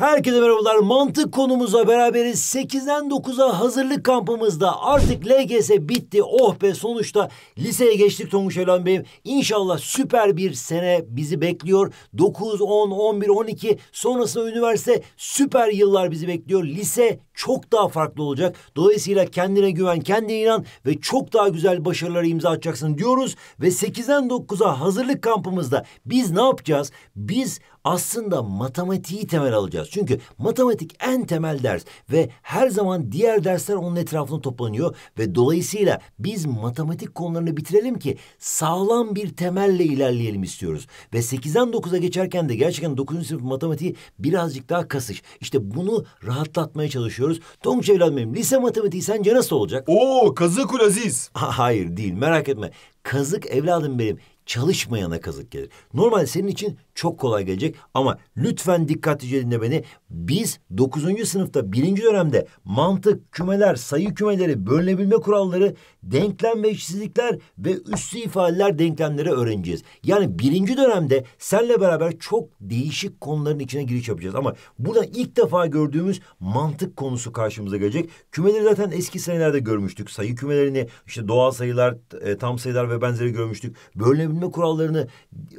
Herkese merhabalar. Mantık konumuza beraberiz. 8'den 9'a hazırlık kampımızda artık LGS bitti. Oh be sonuçta liseye geçtik Tonguç Elan Bey'im. İnşallah süper bir sene bizi bekliyor. 9, 10, 11, 12 sonrasında üniversite süper yıllar bizi bekliyor. Lise çok daha farklı olacak. Dolayısıyla kendine güven, kendine inan ve çok daha güzel başarıları imza atacaksın diyoruz. Ve 8'den 9'a hazırlık kampımızda biz ne yapacağız? Biz aslında matematiği temel alacağız. Çünkü matematik en temel ders ve her zaman diğer dersler onun etrafında toplanıyor ve dolayısıyla biz matematik konularını bitirelim ki sağlam bir temelle ilerleyelim istiyoruz. Ve 8'den 9'a geçerken de gerçekten 9. sınıf matematiği birazcık daha kasış. İşte bunu rahatlatmaya çalışıyoruz. Tonguç evladım benim lise matematiği sence nasıl olacak? Oo kazık Aziz. Hayır değil merak etme. Kazık evladım benim çalışmayana kazık gelir. Normal senin için çok kolay gelecek ama lütfen dikkatlice dinle beni. Biz dokuzuncu sınıfta birinci dönemde mantık, kümeler, sayı kümeleri, bölünebilme kuralları, denklem ve eşitsizlikler ve üslü ifadeler denklemleri öğreneceğiz. Yani birinci dönemde senle beraber çok değişik konuların içine giriş yapacağız ama burada ilk defa gördüğümüz mantık konusu karşımıza gelecek. Kümeleri zaten eski senelerde görmüştük. Sayı kümelerini, işte doğal sayılar, e, tam sayılar ve benzeri görmüştük. Bölünebilme kurallarını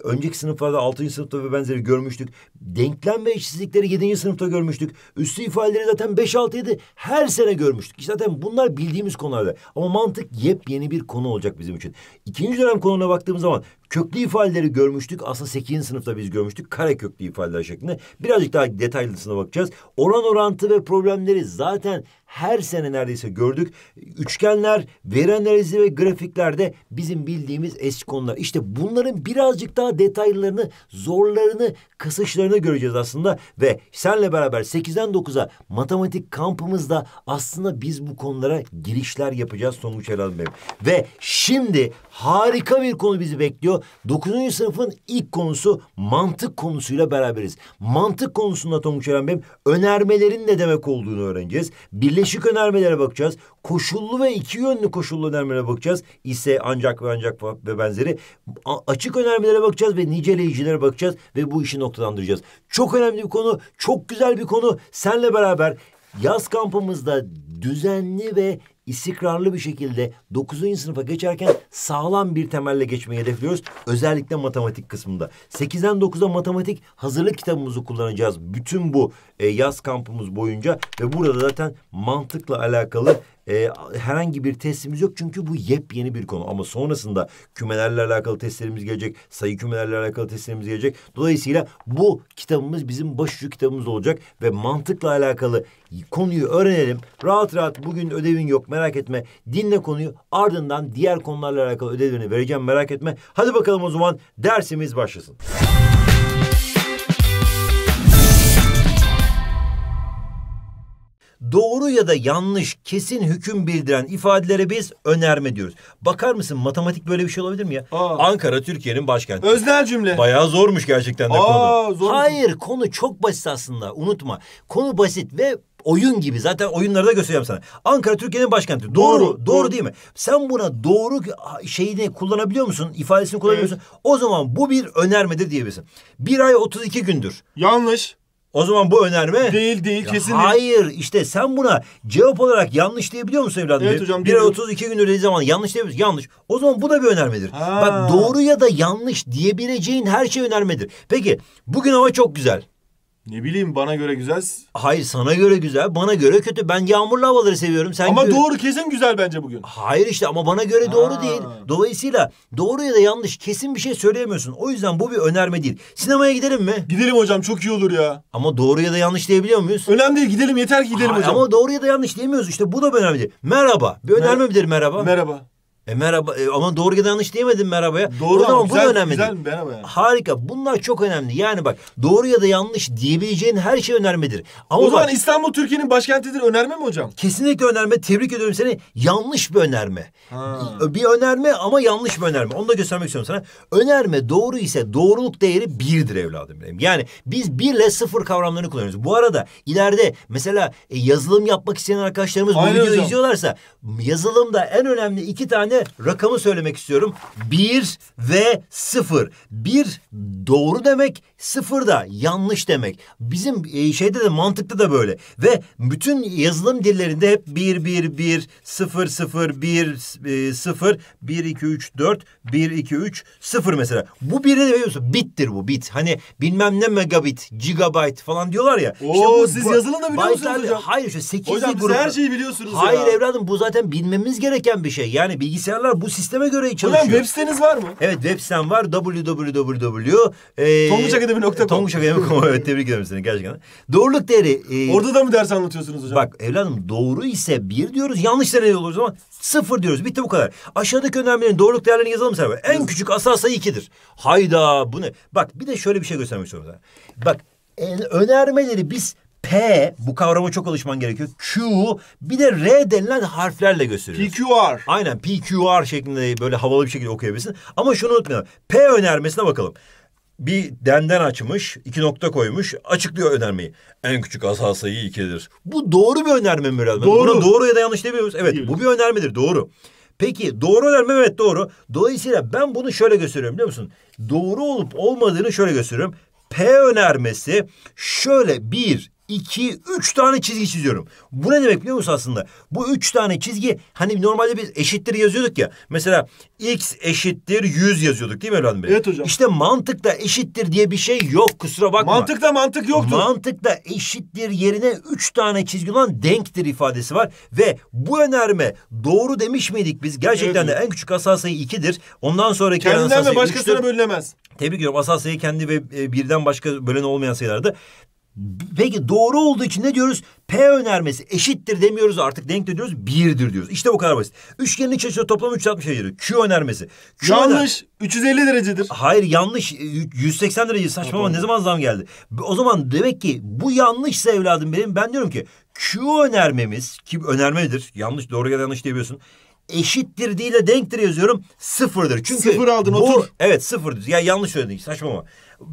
önceki sınıflarda altıncı sınıf sınıfta ve benzeri görmüştük. Denklem ve eşitsizlikleri yedinci sınıfta görmüştük. Üstü ifadeleri zaten beş altı yedi her sene görmüştük. İşte zaten bunlar bildiğimiz konularda. Ama mantık yepyeni bir konu olacak bizim için. İkinci dönem konuna baktığımız zaman Köklü ifadeleri görmüştük. Aslında 8. sınıfta biz görmüştük. Kare köklü ifadeler şeklinde. Birazcık daha detaylısına bakacağız. Oran orantı ve problemleri zaten her sene neredeyse gördük. Üçgenler, veri analizi ve grafiklerde bizim bildiğimiz eski konular. İşte bunların birazcık daha detaylarını, zorlarını, kısışlarını göreceğiz aslında. Ve senle beraber 8'den 9'a matematik kampımızda aslında biz bu konulara girişler yapacağız sonuç Elal Bey. Ve şimdi Harika bir konu bizi bekliyor. 9. sınıfın ilk konusu mantık konusuyla beraberiz. Mantık konusunda Tonguç Eren Bey'im önermelerin ne demek olduğunu öğreneceğiz. Birleşik önermelere bakacağız. Koşullu ve iki yönlü koşullu önermelere bakacağız. İse ancak ve ancak ve benzeri. A açık önermelere bakacağız ve niceleyicilere bakacağız ve bu işi noktalandıracağız. Çok önemli bir konu, çok güzel bir konu. Senle beraber yaz kampımızda düzenli ve istikrarlı bir şekilde 9. sınıfa geçerken sağlam bir temelle geçmeyi hedefliyoruz. Özellikle matematik kısmında. 8'den 9'a matematik hazırlık kitabımızı kullanacağız. Bütün bu e, yaz kampımız boyunca ve burada zaten mantıkla alakalı e, herhangi bir testimiz yok çünkü bu yepyeni bir konu. Ama sonrasında kümelerle alakalı testlerimiz gelecek, sayı kümelerle alakalı testlerimiz gelecek. Dolayısıyla bu kitabımız bizim başucu kitabımız olacak ve mantıkla alakalı konuyu öğrenelim. Rahat rahat bugün ödevin yok merak merak etme. Dinle konuyu ardından diğer konularla alakalı ödevlerini vereceğim merak etme. Hadi bakalım o zaman dersimiz başlasın. doğru ya da yanlış kesin hüküm bildiren ifadelere biz önerme diyoruz. Bakar mısın matematik böyle bir şey olabilir mi ya? Aa. Ankara Türkiye'nin başkenti. Öznel cümle. Bayağı zormuş gerçekten de Aa, konu. Zor Hayır konu çok basit aslında unutma. Konu basit ve oyun gibi. Zaten oyunları da göstereceğim sana. Ankara Türkiye'nin başkenti. Doğru, doğru, doğru değil mi? Sen buna doğru şeyini kullanabiliyor musun? İfadesini kullanabiliyorsun. Evet. O zaman bu bir önermedir diyebilirsin. Bir ay 32 gündür. Yanlış. O zaman bu önerme... Değil değil kesin. Hayır işte sen buna cevap olarak yanlış diyebiliyor musun evladım? Evet hocam. Bir ay 32 gündür dediği zaman yanlış diyebiliriz. Yanlış. O zaman bu da bir önermedir. Ha. Bak doğru ya da yanlış diyebileceğin her şey önermedir. Peki bugün hava çok güzel. Ne bileyim bana göre güzel. Hayır sana göre güzel, bana göre kötü. Ben yağmurlu havaları seviyorum. Sen ama gö- doğru kesin güzel bence bugün. Hayır işte ama bana göre doğru ha. değil. Dolayısıyla doğru ya da yanlış kesin bir şey söyleyemiyorsun. O yüzden bu bir önerme değil. Sinemaya gidelim mi? Gidelim hocam çok iyi olur ya. Ama doğru ya da yanlış diyebiliyor muyuz? Önemli değil gidelim yeter ki gidelim Hayır, hocam. Ama doğru ya da yanlış diyemiyoruz işte bu da önemli değil. Merhaba. Bir önerme Mer- midir merhaba? Merhaba. E merhaba e, ama doğru ya da yanlış diyemedin merhabaya. Doğru Burada ama, ama güzel, önemli. Güzel merhaba yani. Harika. Bunlar çok önemli. Yani bak doğru ya da yanlış diyebileceğin her şey önermedir. Ama o bak, zaman İstanbul Türkiye'nin başkentidir önerme mi hocam? Kesinlikle önerme. Tebrik ediyorum seni. Yanlış bir önerme. Ha. Bir önerme ama yanlış bir önerme. Onu da göstermek istiyorum sana. Önerme doğru ise doğruluk değeri birdir evladım benim. Yani biz birle sıfır kavramlarını kullanıyoruz. Bu arada ileride mesela e, yazılım yapmak isteyen arkadaşlarımız Aynen bu videoyu hocam. izliyorlarsa yazılımda en önemli iki tane tane rakamı söylemek istiyorum. Bir ve sıfır. Bir doğru demek, Sıfır da yanlış demek. Bizim e, şeyde de mantıklı da böyle. Ve bütün yazılım dillerinde hep bir bir bir sıfır sıfır bir e, sıfır bir iki üç dört bir iki üç sıfır mesela. Bu biri de biliyorsun bittir bu bit. Hani bilmem ne megabit, gigabyte falan diyorlar ya. Oo, işte bu, siz bu, yazılım da biliyorsunuz. musunuz hocam? Hayır işte sekizli hocam, grup. Hocam her şeyi biliyorsunuz hayır, ya. Hayır evladım bu zaten bilmemiz gereken bir şey. Yani bilgisayarlar bu sisteme göre çalışıyor. Hocam web siteniz var mı? Evet web sitem var. www. E, Tonguçakademi.com. Tonguçakademi.com evet tebrik ediyorum seni gerçekten. Doğruluk değeri. E, Orada da mı ders anlatıyorsunuz hocam? Bak evladım doğru ise bir diyoruz yanlış değerli oluruz ama sıfır diyoruz. Bitti bu kadar. Aşağıdaki önermelerin doğruluk değerlerini yazalım sen. En küçük asal sayı ikidir. Hayda bu ne? Bak bir de şöyle bir şey göstermek istiyorum sana. Bak e, önermeleri biz P bu kavrama çok alışman gerekiyor. Q bir de R denilen harflerle gösteriyoruz. PQR. Aynen PQR şeklinde böyle havalı bir şekilde okuyabilirsin. Ama şunu unutmayalım. P önermesine bakalım bir denden açmış, iki nokta koymuş, açıklıyor önermeyi. En küçük asal sayı ikidir. Bu doğru bir önerme mi Murat? Doğru. Buna doğru ya da yanlış demiyoruz. Evet, Değil bu bir önermedir, doğru. Peki doğru önerme evet doğru. Dolayısıyla ben bunu şöyle gösteriyorum biliyor musun? Doğru olup olmadığını şöyle gösteriyorum. P önermesi şöyle bir, iki, üç tane çizgi çiziyorum. Bu ne demek biliyor musun aslında? Bu üç tane çizgi hani normalde biz eşittir yazıyorduk ya. Mesela x eşittir yüz yazıyorduk değil mi evladım benim? Evet hocam. İşte mantıkta eşittir diye bir şey yok kusura bakma. Mantıkta mantık yoktur. Mantıkta eşittir yerine üç tane çizgi olan denktir ifadesi var. Ve bu önerme doğru demiş miydik biz? Gerçekten evet. de en küçük asal sayı ikidir. Ondan sonraki Kendinden ve başkasına üçtür. bölünemez. Tebrik ediyorum. Asal sayı kendi ve e, birden başka bölen olmayan sayılardı. Peki doğru olduğu için ne diyoruz? P önermesi eşittir demiyoruz artık denk de diyoruz birdir diyoruz. İşte bu kadar basit. Üçgenin iç açısı toplam 360 derecedir. Q önermesi. Q yanlış. Öner 350 derecedir. Hayır yanlış. 180 e, derece saçma ama ne zaman zam geldi? O zaman demek ki bu yanlışsa evladım benim ben diyorum ki Q önermemiz ki önermedir. Yanlış doğru ya da yanlış diyebiliyorsun eşittir değil de denktir yazıyorum sıfırdır. Çünkü sıfır aldın bu, otur. Evet sıfırdır. Ya yani yanlış söyledin saçma ama.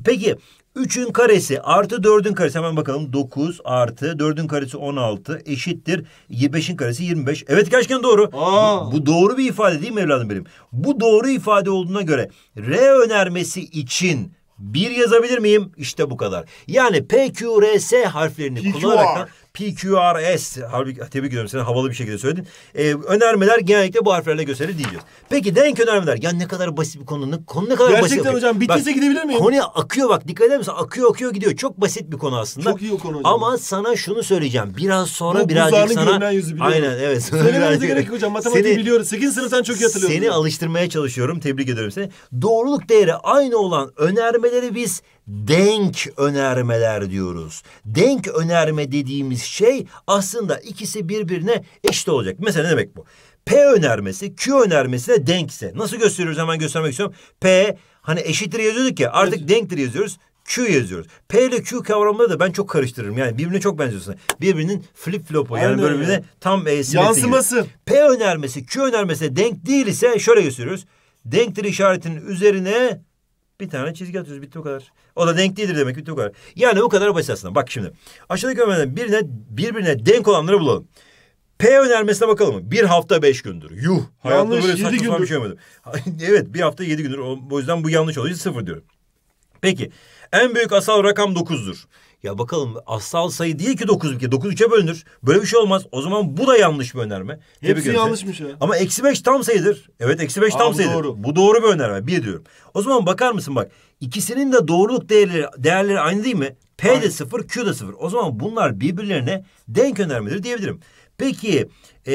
Peki 3'ün karesi artı 4'ün karesi hemen bakalım 9 artı 4'ün karesi 16 eşittir 25'in karesi 25. Evet gerçekten doğru. Aa. Bu, bu doğru bir ifade değil mi evladım benim? Bu doğru ifade olduğuna göre R önermesi için bir yazabilir miyim? İşte bu kadar. Yani P, Q, R, S harflerini kullanarak PQRS. Halbuki tebrik ediyorum seni havalı bir şekilde söyledin. Ee, önermeler genellikle bu harflerle gösterir diyeceğiz. Peki denk önermeler. Ya ne kadar basit bir konu. konu ne kadar Gerçekten basit. Gerçekten hocam bittiyse gidebilir miyim? Konuya akıyor bak dikkat eder misin? Akıyor akıyor gidiyor. Çok basit bir konu aslında. Çok iyi o konu hocam. Ama sana şunu söyleyeceğim. Biraz sonra bu, birazcık sana... yüzü biliyorum. Aynen evet. Söylememize gerek yok hocam. Matematiği seni, biliyoruz. Sekiz sen çok iyi hatırlıyorsun Seni alıştırmaya çalışıyorum. Tebrik ediyorum seni. Doğruluk değeri aynı olan önermeleri biz denk önermeler diyoruz. Denk önerme dediğimiz şey aslında ikisi birbirine eşit olacak. Mesela ne demek bu? P önermesi Q önermesine denkse. Nasıl gösteriyoruz hemen göstermek istiyorum. P hani eşittir yazıyorduk ya artık evet. denktir yazıyoruz. Q yazıyoruz. P ile Q kavramları da ben çok karıştırırım. Yani birbirine çok benziyorsun. Birbirinin flip flopu Aynen yani birbirine öyle. tam e, yansıması. Gibi. P önermesi Q önermesine denk değil ise şöyle gösteriyoruz. Denktir işaretinin üzerine bir tane çizgi atıyoruz bitti o kadar. O da denk değildir demek bitti o kadar. Yani o kadar basit aslında. Bak şimdi aşağıdaki önermelerden birine birbirine denk olanları bulalım. P önermesine bakalım. Bir hafta beş gündür. Yuh. Hayatta yanlış, böyle saçma gündür. bir şey olmadı. evet bir hafta yedi gündür. O, o yüzden bu yanlış olduğu için sıfır diyorum. Peki en büyük asal rakam dokuzdur. Ya bakalım asal sayı değil ki 9 bir kere. 9 3'e bölünür. Böyle bir şey olmaz. O zaman bu da yanlış bir önerme. Hepsi Tebrik yanlışmış ya. Ama eksi 5 tam sayıdır. Evet eksi 5 tam bu sayıdır. Doğru. Bu doğru bir önerme. Bir diyorum. O zaman bakar mısın bak. ikisinin de doğruluk değerleri, değerleri aynı değil mi? P de sıfır, Q de sıfır. O zaman bunlar birbirlerine denk önermedir diyebilirim. Peki e,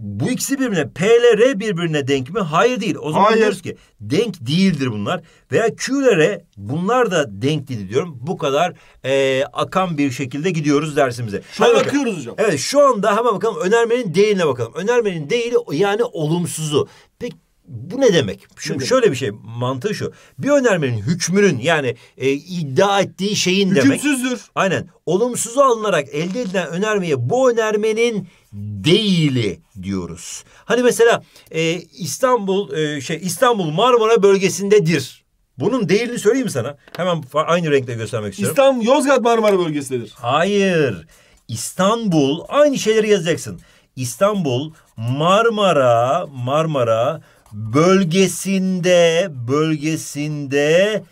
bu ikisi birbirine P ile R birbirine denk mi? Hayır değil. O zaman Hayır. diyoruz ki denk değildir bunlar. Veya Q ile R bunlar da denk değil diyorum. Bu kadar e, akan bir şekilde gidiyoruz dersimize. Şu an bakıyoruz hocam. Evet şu anda hemen bakalım önermenin değiline bakalım. Önermenin değili yani olumsuzu. Peki bu ne demek? Şimdi şöyle bir şey mantığı şu. Bir önermenin hükmünün yani e, iddia ettiği şeyin Hükümsüzdür. demek. Hükümsüzdür. Aynen. Olumsuzu alınarak elde edilen önermeye bu önermenin değili diyoruz. Hani mesela e, İstanbul e, şey İstanbul Marmara bölgesindedir. Bunun değilini söyleyeyim sana. Hemen aynı renkte göstermek istiyorum. İstanbul Yozgat Marmara bölgesindedir. Hayır. İstanbul aynı şeyleri yazacaksın. İstanbul Marmara Marmara bölgesinde bölgesinde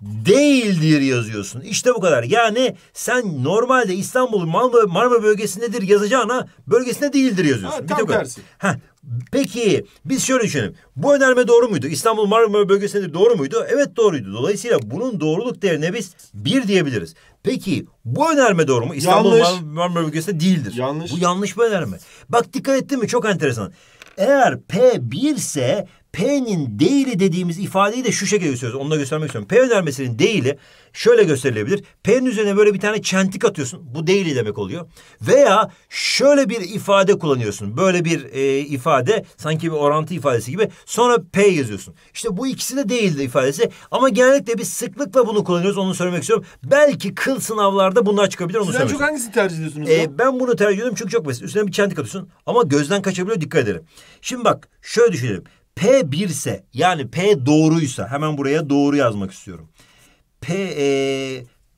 değildir yazıyorsun. İşte bu kadar. Yani sen normalde İstanbul Marmara, Marmara bölgesindedir yazacağına bölgesinde değildir yazıyorsun. Ha, tam tersi. Heh. Peki biz şöyle düşünelim. Bu önerme doğru muydu? İstanbul Marmara bölgesindedir doğru muydu? Evet doğruydu. Dolayısıyla bunun doğruluk değerine biz bir diyebiliriz. Peki bu önerme doğru mu? İstanbul yanlış. Marmara bölgesinde değildir. Yanlış. Bu yanlış bir önerme. Bak dikkat ettin mi? Çok enteresan. Eğer P 1 ise P'nin değili dediğimiz ifadeyi de şu şekilde gösteriyoruz. Onu da göstermek istiyorum. P önermesinin değili şöyle gösterilebilir. P'nin üzerine böyle bir tane çentik atıyorsun. Bu değili demek oluyor. Veya şöyle bir ifade kullanıyorsun. Böyle bir e, ifade sanki bir orantı ifadesi gibi. Sonra P yazıyorsun. İşte bu ikisi de değildi ifadesi. Ama genellikle biz sıklıkla bunu kullanıyoruz. Onu söylemek istiyorum. Belki kıl sınavlarda bunlar çıkabilir. Onu Sizden çok hangisini tercih ediyorsunuz? E, ben bunu tercih ediyorum çünkü çok basit. Üstüne bir çentik atıyorsun. Ama gözden kaçabiliyor dikkat ederim. Şimdi bak şöyle düşünelim. P1 ise yani P doğruysa hemen buraya doğru yazmak istiyorum. P e,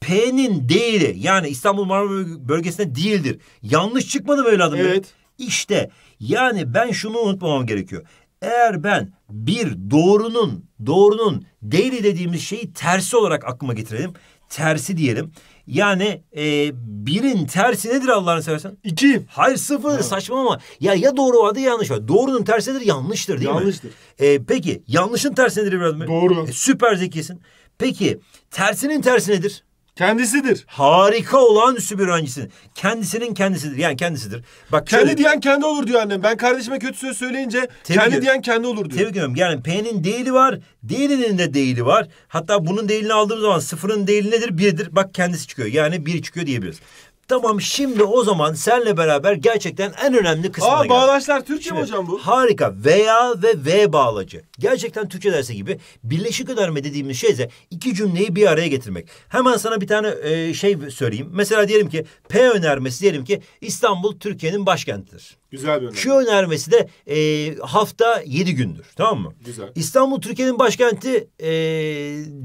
P'nin değeri yani İstanbul Marmara bölgesinde değildir. Yanlış çıkmadı böyle adım. Evet. İşte yani ben şunu unutmamam gerekiyor. Eğer ben bir doğrunun doğrunun değeri dediğimiz şeyi tersi olarak aklıma getirelim. Tersi diyelim. Yani e, birin tersi nedir Allah'ını seversen? İki. Hayır sıfır ha. saçma ama. Ya ya doğru vardı ya yanlış var. Doğrunun tersi nedir? Yanlıştır değil yanlıştır. mi? Yanlıştır. E, peki yanlışın tersi nedir biraz mı? Doğru. E, süper zekisin. Peki tersinin tersi nedir? Kendisidir. Harika olan süpür öğrencisin Kendisinin kendisidir. Yani kendisidir. Bak kendi şöyle, diyen kendi olur diyor annem. Ben kardeşime kötü söz söyleyince kendi diyen kendi olur diyor. Tebrik ediyorum. Yani P'nin değili var. Değilinin de değili var. Hatta bunun değilini aldığımız zaman sıfırın değili nedir? Birdir. Bak kendisi çıkıyor. Yani bir çıkıyor diyebiliriz. Tamam şimdi o zaman senle beraber gerçekten en önemli kısmına Aa, geldik. bağlaçlar Türkçe mi hocam bu? Harika. Veya ve V bağlacı. Gerçekten Türkçe dersi gibi birleşik önerme dediğimiz şey ise iki cümleyi bir araya getirmek. Hemen sana bir tane e, şey söyleyeyim. Mesela diyelim ki P önermesi diyelim ki İstanbul Türkiye'nin başkentidir. Güzel bir önerme. Şu önermesi de e, hafta yedi gündür. Tamam mı? Güzel. İstanbul Türkiye'nin başkenti e,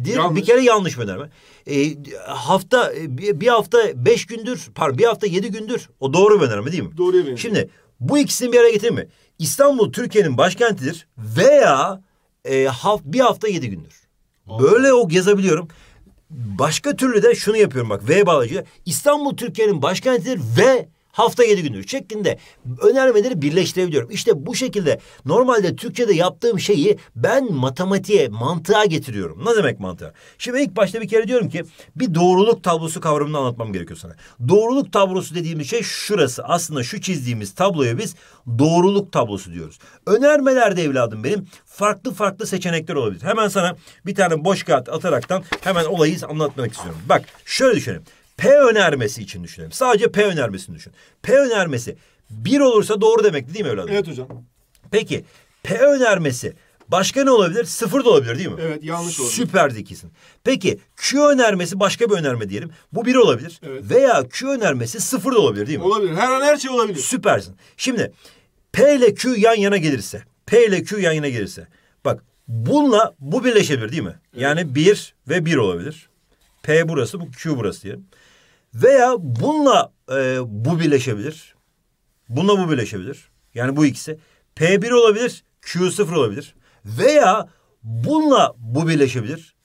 dir, bir kere yanlış bir önerme. E, hafta e, bir hafta beş gündür pardon bir hafta yedi gündür. O doğru bir önerme değil mi? Doğru bir önerme. Şimdi bu ikisini bir araya getirir mi? İstanbul Türkiye'nin başkentidir veya e, haft, bir hafta yedi gündür. Böyle o yazabiliyorum. Başka türlü de şunu yapıyorum bak V bağlacı. İstanbul Türkiye'nin başkentidir ve Hafta yedi gündür şeklinde önermeleri birleştirebiliyorum. İşte bu şekilde normalde Türkçe'de yaptığım şeyi ben matematiğe, mantığa getiriyorum. Ne demek mantığa? Şimdi ilk başta bir kere diyorum ki bir doğruluk tablosu kavramını anlatmam gerekiyor sana. Doğruluk tablosu dediğimiz şey şurası. Aslında şu çizdiğimiz tabloya biz doğruluk tablosu diyoruz. Önermelerde evladım benim farklı farklı seçenekler olabilir. Hemen sana bir tane boş kağıt ataraktan hemen olayı anlatmak istiyorum. Bak şöyle düşünelim. P önermesi için düşünelim. Sadece P önermesini düşün. P önermesi bir olursa doğru demek değil mi evladım? Evet hocam. Peki P önermesi başka ne olabilir? Sıfır da olabilir değil mi? Evet yanlış olabilir. Süper zekisin. Peki Q önermesi başka bir önerme diyelim. Bu bir olabilir. Evet. Veya Q önermesi sıfır da olabilir değil mi? Olabilir. Her an her şey olabilir. Süpersin. Şimdi P ile Q yan yana gelirse. P ile Q yan yana gelirse. Bak bununla bu birleşebilir değil mi? Evet. Yani bir ve bir olabilir. P burası bu Q burası diyelim. Veya bununla e, bu birleşebilir. Bununla bu birleşebilir. Yani bu ikisi. P1 olabilir, Q0 olabilir. Veya bununla bu birleşebilir.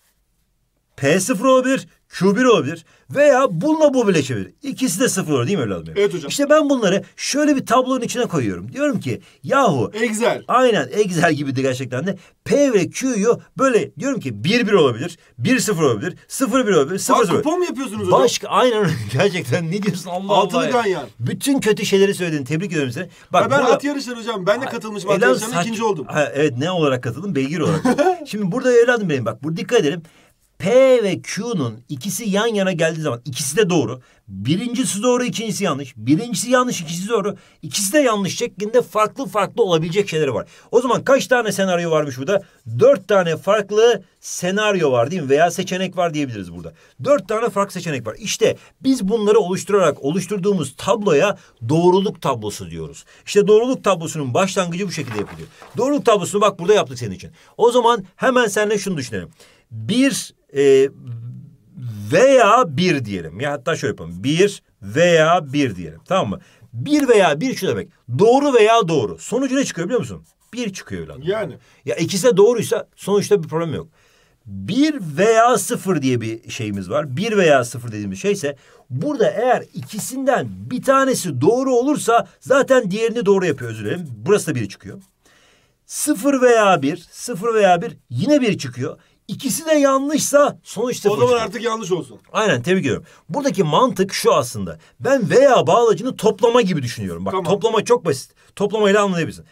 P0 olabilir, Q1 olabilir veya bununla bu bile çevir. İkisi de sıfır olur değil mi evladım? Evet hocam. İşte ben bunları şöyle bir tablonun içine koyuyorum. Diyorum ki yahu. Excel. Aynen Excel gibi gerçekten de P ve Q'yu böyle diyorum ki 1 1 olabilir, 1 0 olabilir, 0 1 olabilir, 0 0. Kupon mu yapıyorsunuz hocam? Başka aynen gerçekten ne diyorsun Allah Altılı Allah. Altılı ganyan. Bütün kötü şeyleri söyledin. Tebrik ediyorum seni. Bak ya ben burada... at yarışları hocam. Ben de katılmışım. At yarışlarına ikinci oldum. Ha, evet ne olarak katıldım? Beygir olarak. Şimdi burada evladım benim bak. Burada dikkat edelim. P ve Q'nun ikisi yan yana geldiği zaman ikisi de doğru. Birincisi doğru, ikincisi yanlış. Birincisi yanlış, ikincisi doğru. İkisi de yanlış şeklinde farklı farklı olabilecek şeyleri var. O zaman kaç tane senaryo varmış burada? Dört tane farklı senaryo var değil mi? Veya seçenek var diyebiliriz burada. Dört tane farklı seçenek var. İşte biz bunları oluşturarak oluşturduğumuz tabloya doğruluk tablosu diyoruz. İşte doğruluk tablosunun başlangıcı bu şekilde yapılıyor. Doğruluk tablosunu bak burada yaptık senin için. O zaman hemen seninle şunu düşünelim. Bir e, veya bir diyelim. Ya hatta şöyle yapalım. Bir veya bir diyelim. Tamam mı? Bir veya bir şu demek. Doğru veya doğru. Sonucu ne çıkıyor biliyor musun? Bir çıkıyor evladım. Yani. Ya ikisi de doğruysa sonuçta bir problem yok. Bir veya sıfır diye bir şeyimiz var. Bir veya sıfır dediğimiz şeyse burada eğer ikisinden bir tanesi doğru olursa zaten diğerini doğru yapıyor özür dilerim. Burası da biri çıkıyor. Sıfır veya bir, sıfır veya bir yine bir çıkıyor. İkisi de yanlışsa sonuçta. O zaman artık yanlış olsun. Aynen tebrik ediyorum. Buradaki mantık şu aslında. Ben veya bağlacını toplama gibi düşünüyorum. Bak tamam. toplama çok basit. Toplamayla anlayabilirsin.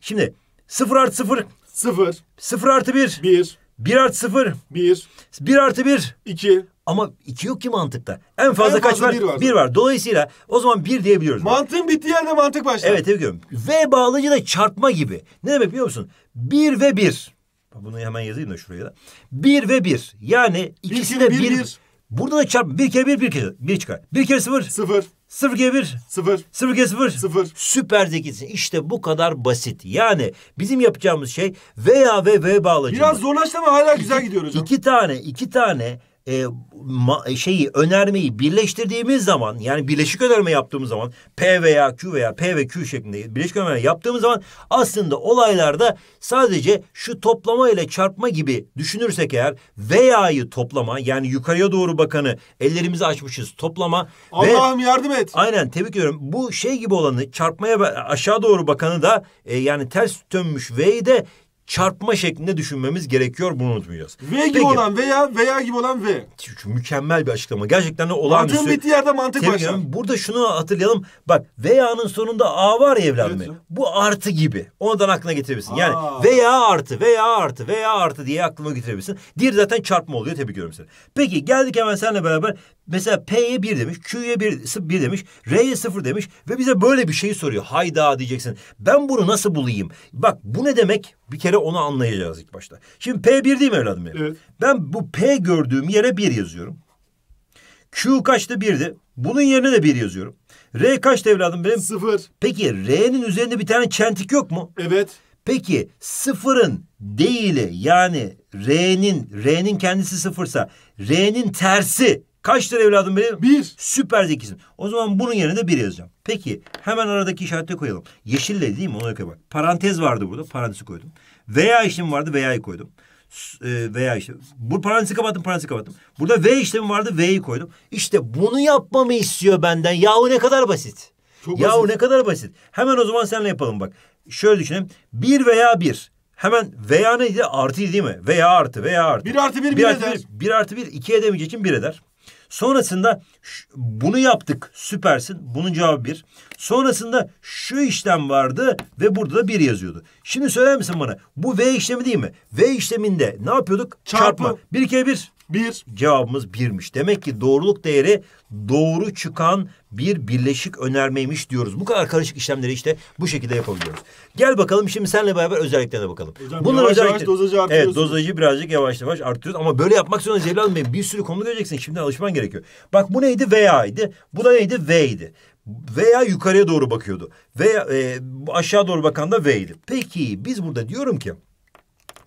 Şimdi sıfır artı sıfır. Sıfır. Sıfır artı bir. Bir. Bir artı sıfır. Bir. Bir artı bir. İki. Ama iki yok ki mantıkta. En fazla en kaç var? Bir var. Bir var. Dolayısıyla o zaman bir diyebiliyoruz. Mantığın bak. bittiği yerde mantık başlar. Evet tebrik ediyorum. V bağlacı da çarpma gibi. Ne demek biliyor musun? Bir ve bir. Bunu hemen yazayım da şuraya da. Bir ve bir. Yani ikisi de bir, bir, Burada da çarp. Bir kere bir, bir kere bir çıkar. Bir kere sıfır. Sıfır. Sıfır kere bir. Sıfır. Sıfır kere sıfır. Sıfır. Süper zekisin. İşte bu kadar basit. Yani bizim yapacağımız şey veya ve ve bağlacı. Biraz zorlaştı ama hala güzel gidiyor hocam. İki tane, iki tane e, ma, şeyi önermeyi birleştirdiğimiz zaman yani birleşik önerme yaptığımız zaman P veya Q veya P ve Q şeklinde birleşik önerme yaptığımız zaman aslında olaylarda sadece şu toplama ile çarpma gibi düşünürsek eğer veya'yı toplama yani yukarıya doğru bakanı ellerimizi açmışız toplama Allah'ım yardım et. Aynen tebrik ediyorum. Bu şey gibi olanı çarpmaya aşağı doğru bakanı da e, yani ters dönmüş V'yi de çarpma şeklinde düşünmemiz gerekiyor. Bunu unutmayacağız. V gibi Peki. olan veya veya gibi olan V. Çünkü mükemmel bir açıklama. Gerçekten de olan. Mantığın bittiği yerde mantık Tebrik başlar. ederim. Burada şunu hatırlayalım. Bak veya'nın sonunda a var ya evladım. Evet Bu artı gibi. Ondan aklına getirebilirsin. Yani veya artı, veya artı, veya artı diye aklıma getirebilirsin. Diğeri zaten çarpma oluyor. Tebrik ediyorum seni. Peki geldik hemen seninle beraber Mesela P'ye bir demiş, Q'ye bir, bir demiş, R'ye sıfır demiş ve bize böyle bir şey soruyor. Hayda diyeceksin. Ben bunu nasıl bulayım? Bak bu ne demek? Bir kere onu anlayacağız ilk başta. Şimdi P bir değil mi evladım benim? Evet. Ben bu P gördüğüm yere bir yazıyorum. Q kaçtı birdi. Bunun yerine de bir yazıyorum. R kaçtı evladım benim? Sıfır. Peki R'nin üzerinde bir tane çentik yok mu? Evet. Peki sıfırın değili yani R'nin R'nin kendisi sıfırsa R'nin tersi Kaç lira evladım benim? Bir. Süper zekisin. O zaman bunun yerine de bir yazacağım. Peki hemen aradaki işareti koyalım. Yeşille değil mi? Ona bak. Parantez vardı burada. Parantezi koydum. Veya işlemi vardı. Veya'yı koydum. E, veya işte bu parantezi kapattım parantezi kapattım. Burada V işlemi vardı V'yi koydum. İşte bunu yapmamı istiyor benden. Yahu ne kadar basit. Çok Yahu basit. ne kadar basit. Hemen o zaman seninle yapalım bak. Şöyle düşünelim. Bir veya bir. Hemen veya neydi? Artıydı değil mi? Veya artı veya artı. Bir artı bir, bir, bir artı eder. Bir, bir artı bir iki edemeyeceği için bir eder. Sonrasında bunu yaptık süpersin. Bunun cevabı bir. Sonrasında şu işlem vardı ve burada da bir yazıyordu. Şimdi söyler misin bana bu V işlemi değil mi? V işleminde ne yapıyorduk? Çarpma. Çarpma. Bir kere bir. Bir. Cevabımız birmiş. Demek ki doğruluk değeri doğru çıkan bir birleşik önermeymiş diyoruz. Bu kadar karışık işlemleri işte bu şekilde yapabiliyoruz. Gel bakalım şimdi senle beraber özelliklerine bakalım. Hocam Bunlar yavaş özellikle... yavaş dozajı Evet dozajı birazcık yavaş yavaş artırıyoruz ama böyle yapmak zorunda Cevlan Bey bir sürü konu göreceksin. Şimdi alışman gerekiyor. Bak bu neydi? V'ydi. Bu da neydi? V'ydi veya yukarıya doğru bakıyordu. Veya e, aşağı doğru bakan da V'ydi. Peki biz burada diyorum ki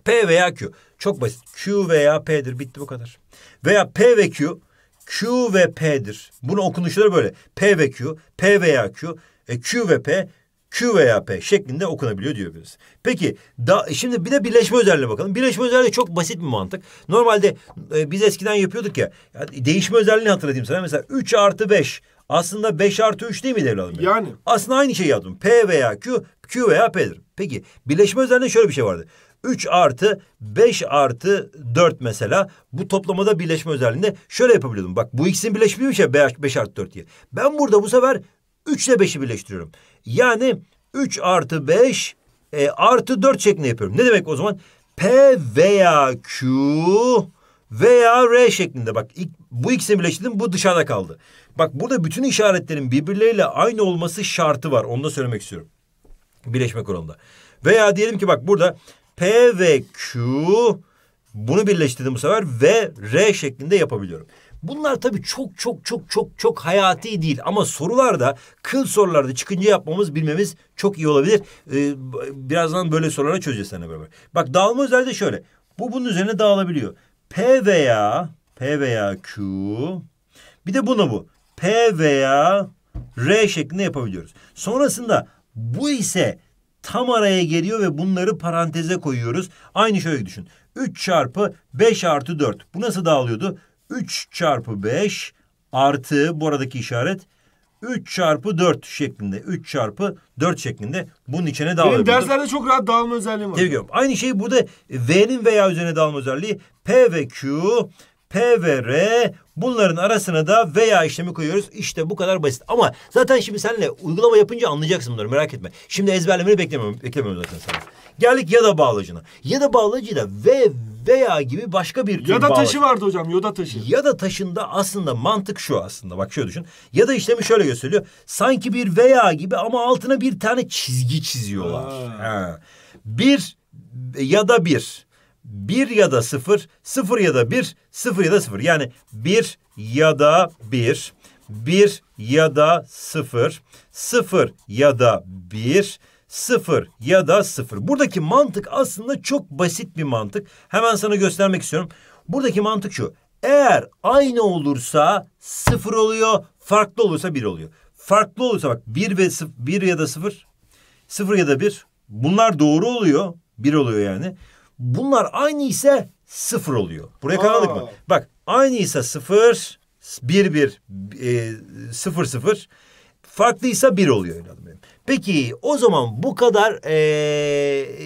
P veya Q. Çok basit. Q veya P'dir. Bitti bu kadar. Veya P ve Q Q ve P'dir. Bunu okunuşları böyle. P ve Q, P veya Q, e, Q ve P, Q veya P şeklinde okunabiliyor diyor biz. Peki da, şimdi bir de birleşme özelliğine bakalım. Birleşme özelliği çok basit bir mantık. Normalde e, biz eskiden yapıyorduk ya, ya. Değişme özelliğini hatırlatayım sana. Mesela 3 artı 5 aslında 5 artı 3 değil mi evladım? Yani. Aslında aynı şeyi yazdım. P veya Q, Q veya P'dir. Peki birleşme özelliğinde şöyle bir şey vardı. 3 artı 5 artı 4 mesela bu toplamada birleşme özelliğinde şöyle yapabiliyordum. Bak bu ikisinin birleşmiyormuş ya 5, artı 4 diye. Ben burada bu sefer 3 ile 5'i birleştiriyorum. Yani 3 artı 5 e, artı 4 şeklinde yapıyorum. Ne demek o zaman? P veya Q veya R şeklinde. Bak bu ikisini birleştirdim bu dışarıda kaldı. Bak burada bütün işaretlerin birbirleriyle aynı olması şartı var. Onu da söylemek istiyorum. Birleşme kuralında. Veya diyelim ki bak burada P ve Q bunu birleştirdim bu sefer ve R şeklinde yapabiliyorum. Bunlar tabii çok çok çok çok çok hayati değil ama sorularda kıl sorularda çıkınca yapmamız bilmemiz çok iyi olabilir. Ee, birazdan böyle soruları çözeceğiz seninle beraber. Bak dağılma özelliği şöyle. Bu bunun üzerine dağılabiliyor. P veya P veya Q bir de buna bu. P veya R şeklinde yapabiliyoruz. Sonrasında bu ise tam araya geliyor ve bunları paranteze koyuyoruz. Aynı şöyle düşün. 3 çarpı 5 artı 4. Bu nasıl dağılıyordu? 3 çarpı 5 artı bu aradaki işaret 3 çarpı 4 şeklinde. 3 çarpı 4 şeklinde bunun içine dağılıyor. Benim derslerde çok rahat dağılma özelliği var. Tabii ki. Aynı şey burada V'nin veya üzerine dağılma özelliği. P ve Q, P ve R Bunların arasına da veya işlemi koyuyoruz. İşte bu kadar basit. Ama zaten şimdi senle uygulama yapınca anlayacaksın bunları merak etme. Şimdi ezberlemeni beklemiyorum, beklemiyorum zaten sana. Geldik ya da bağlacına. Ya da bağlacı da ve veya gibi başka bir Ya da taşı vardı hocam, ya da taşı. Ya da taşında aslında mantık şu aslında. Bak şöyle düşün. Ya da işlemi şöyle gösteriyor. Sanki bir veya gibi ama altına bir tane çizgi çiziyorlar. Ha. Bir ya da bir 1 ya da 0, 0 ya da 1, 0 ya da 0. Yani 1 ya da 1, 1 ya da 0, 0 ya da 1, 0 ya da 0. Buradaki mantık aslında çok basit bir mantık. Hemen sana göstermek istiyorum. Buradaki mantık şu. Eğer aynı olursa 0 oluyor, farklı olursa 1 oluyor. Farklı olursa bak 1 ve 0, 1 ya da 0, 0 ya da 1 bunlar doğru oluyor. 1 oluyor yani. Bunlar aynı ise sıfır oluyor. Buraya kadar mı? Bak aynı ise sıfır, bir bir, e, sıfır sıfır. Farklıysa bir oluyor evladım Peki o zaman bu kadar e, e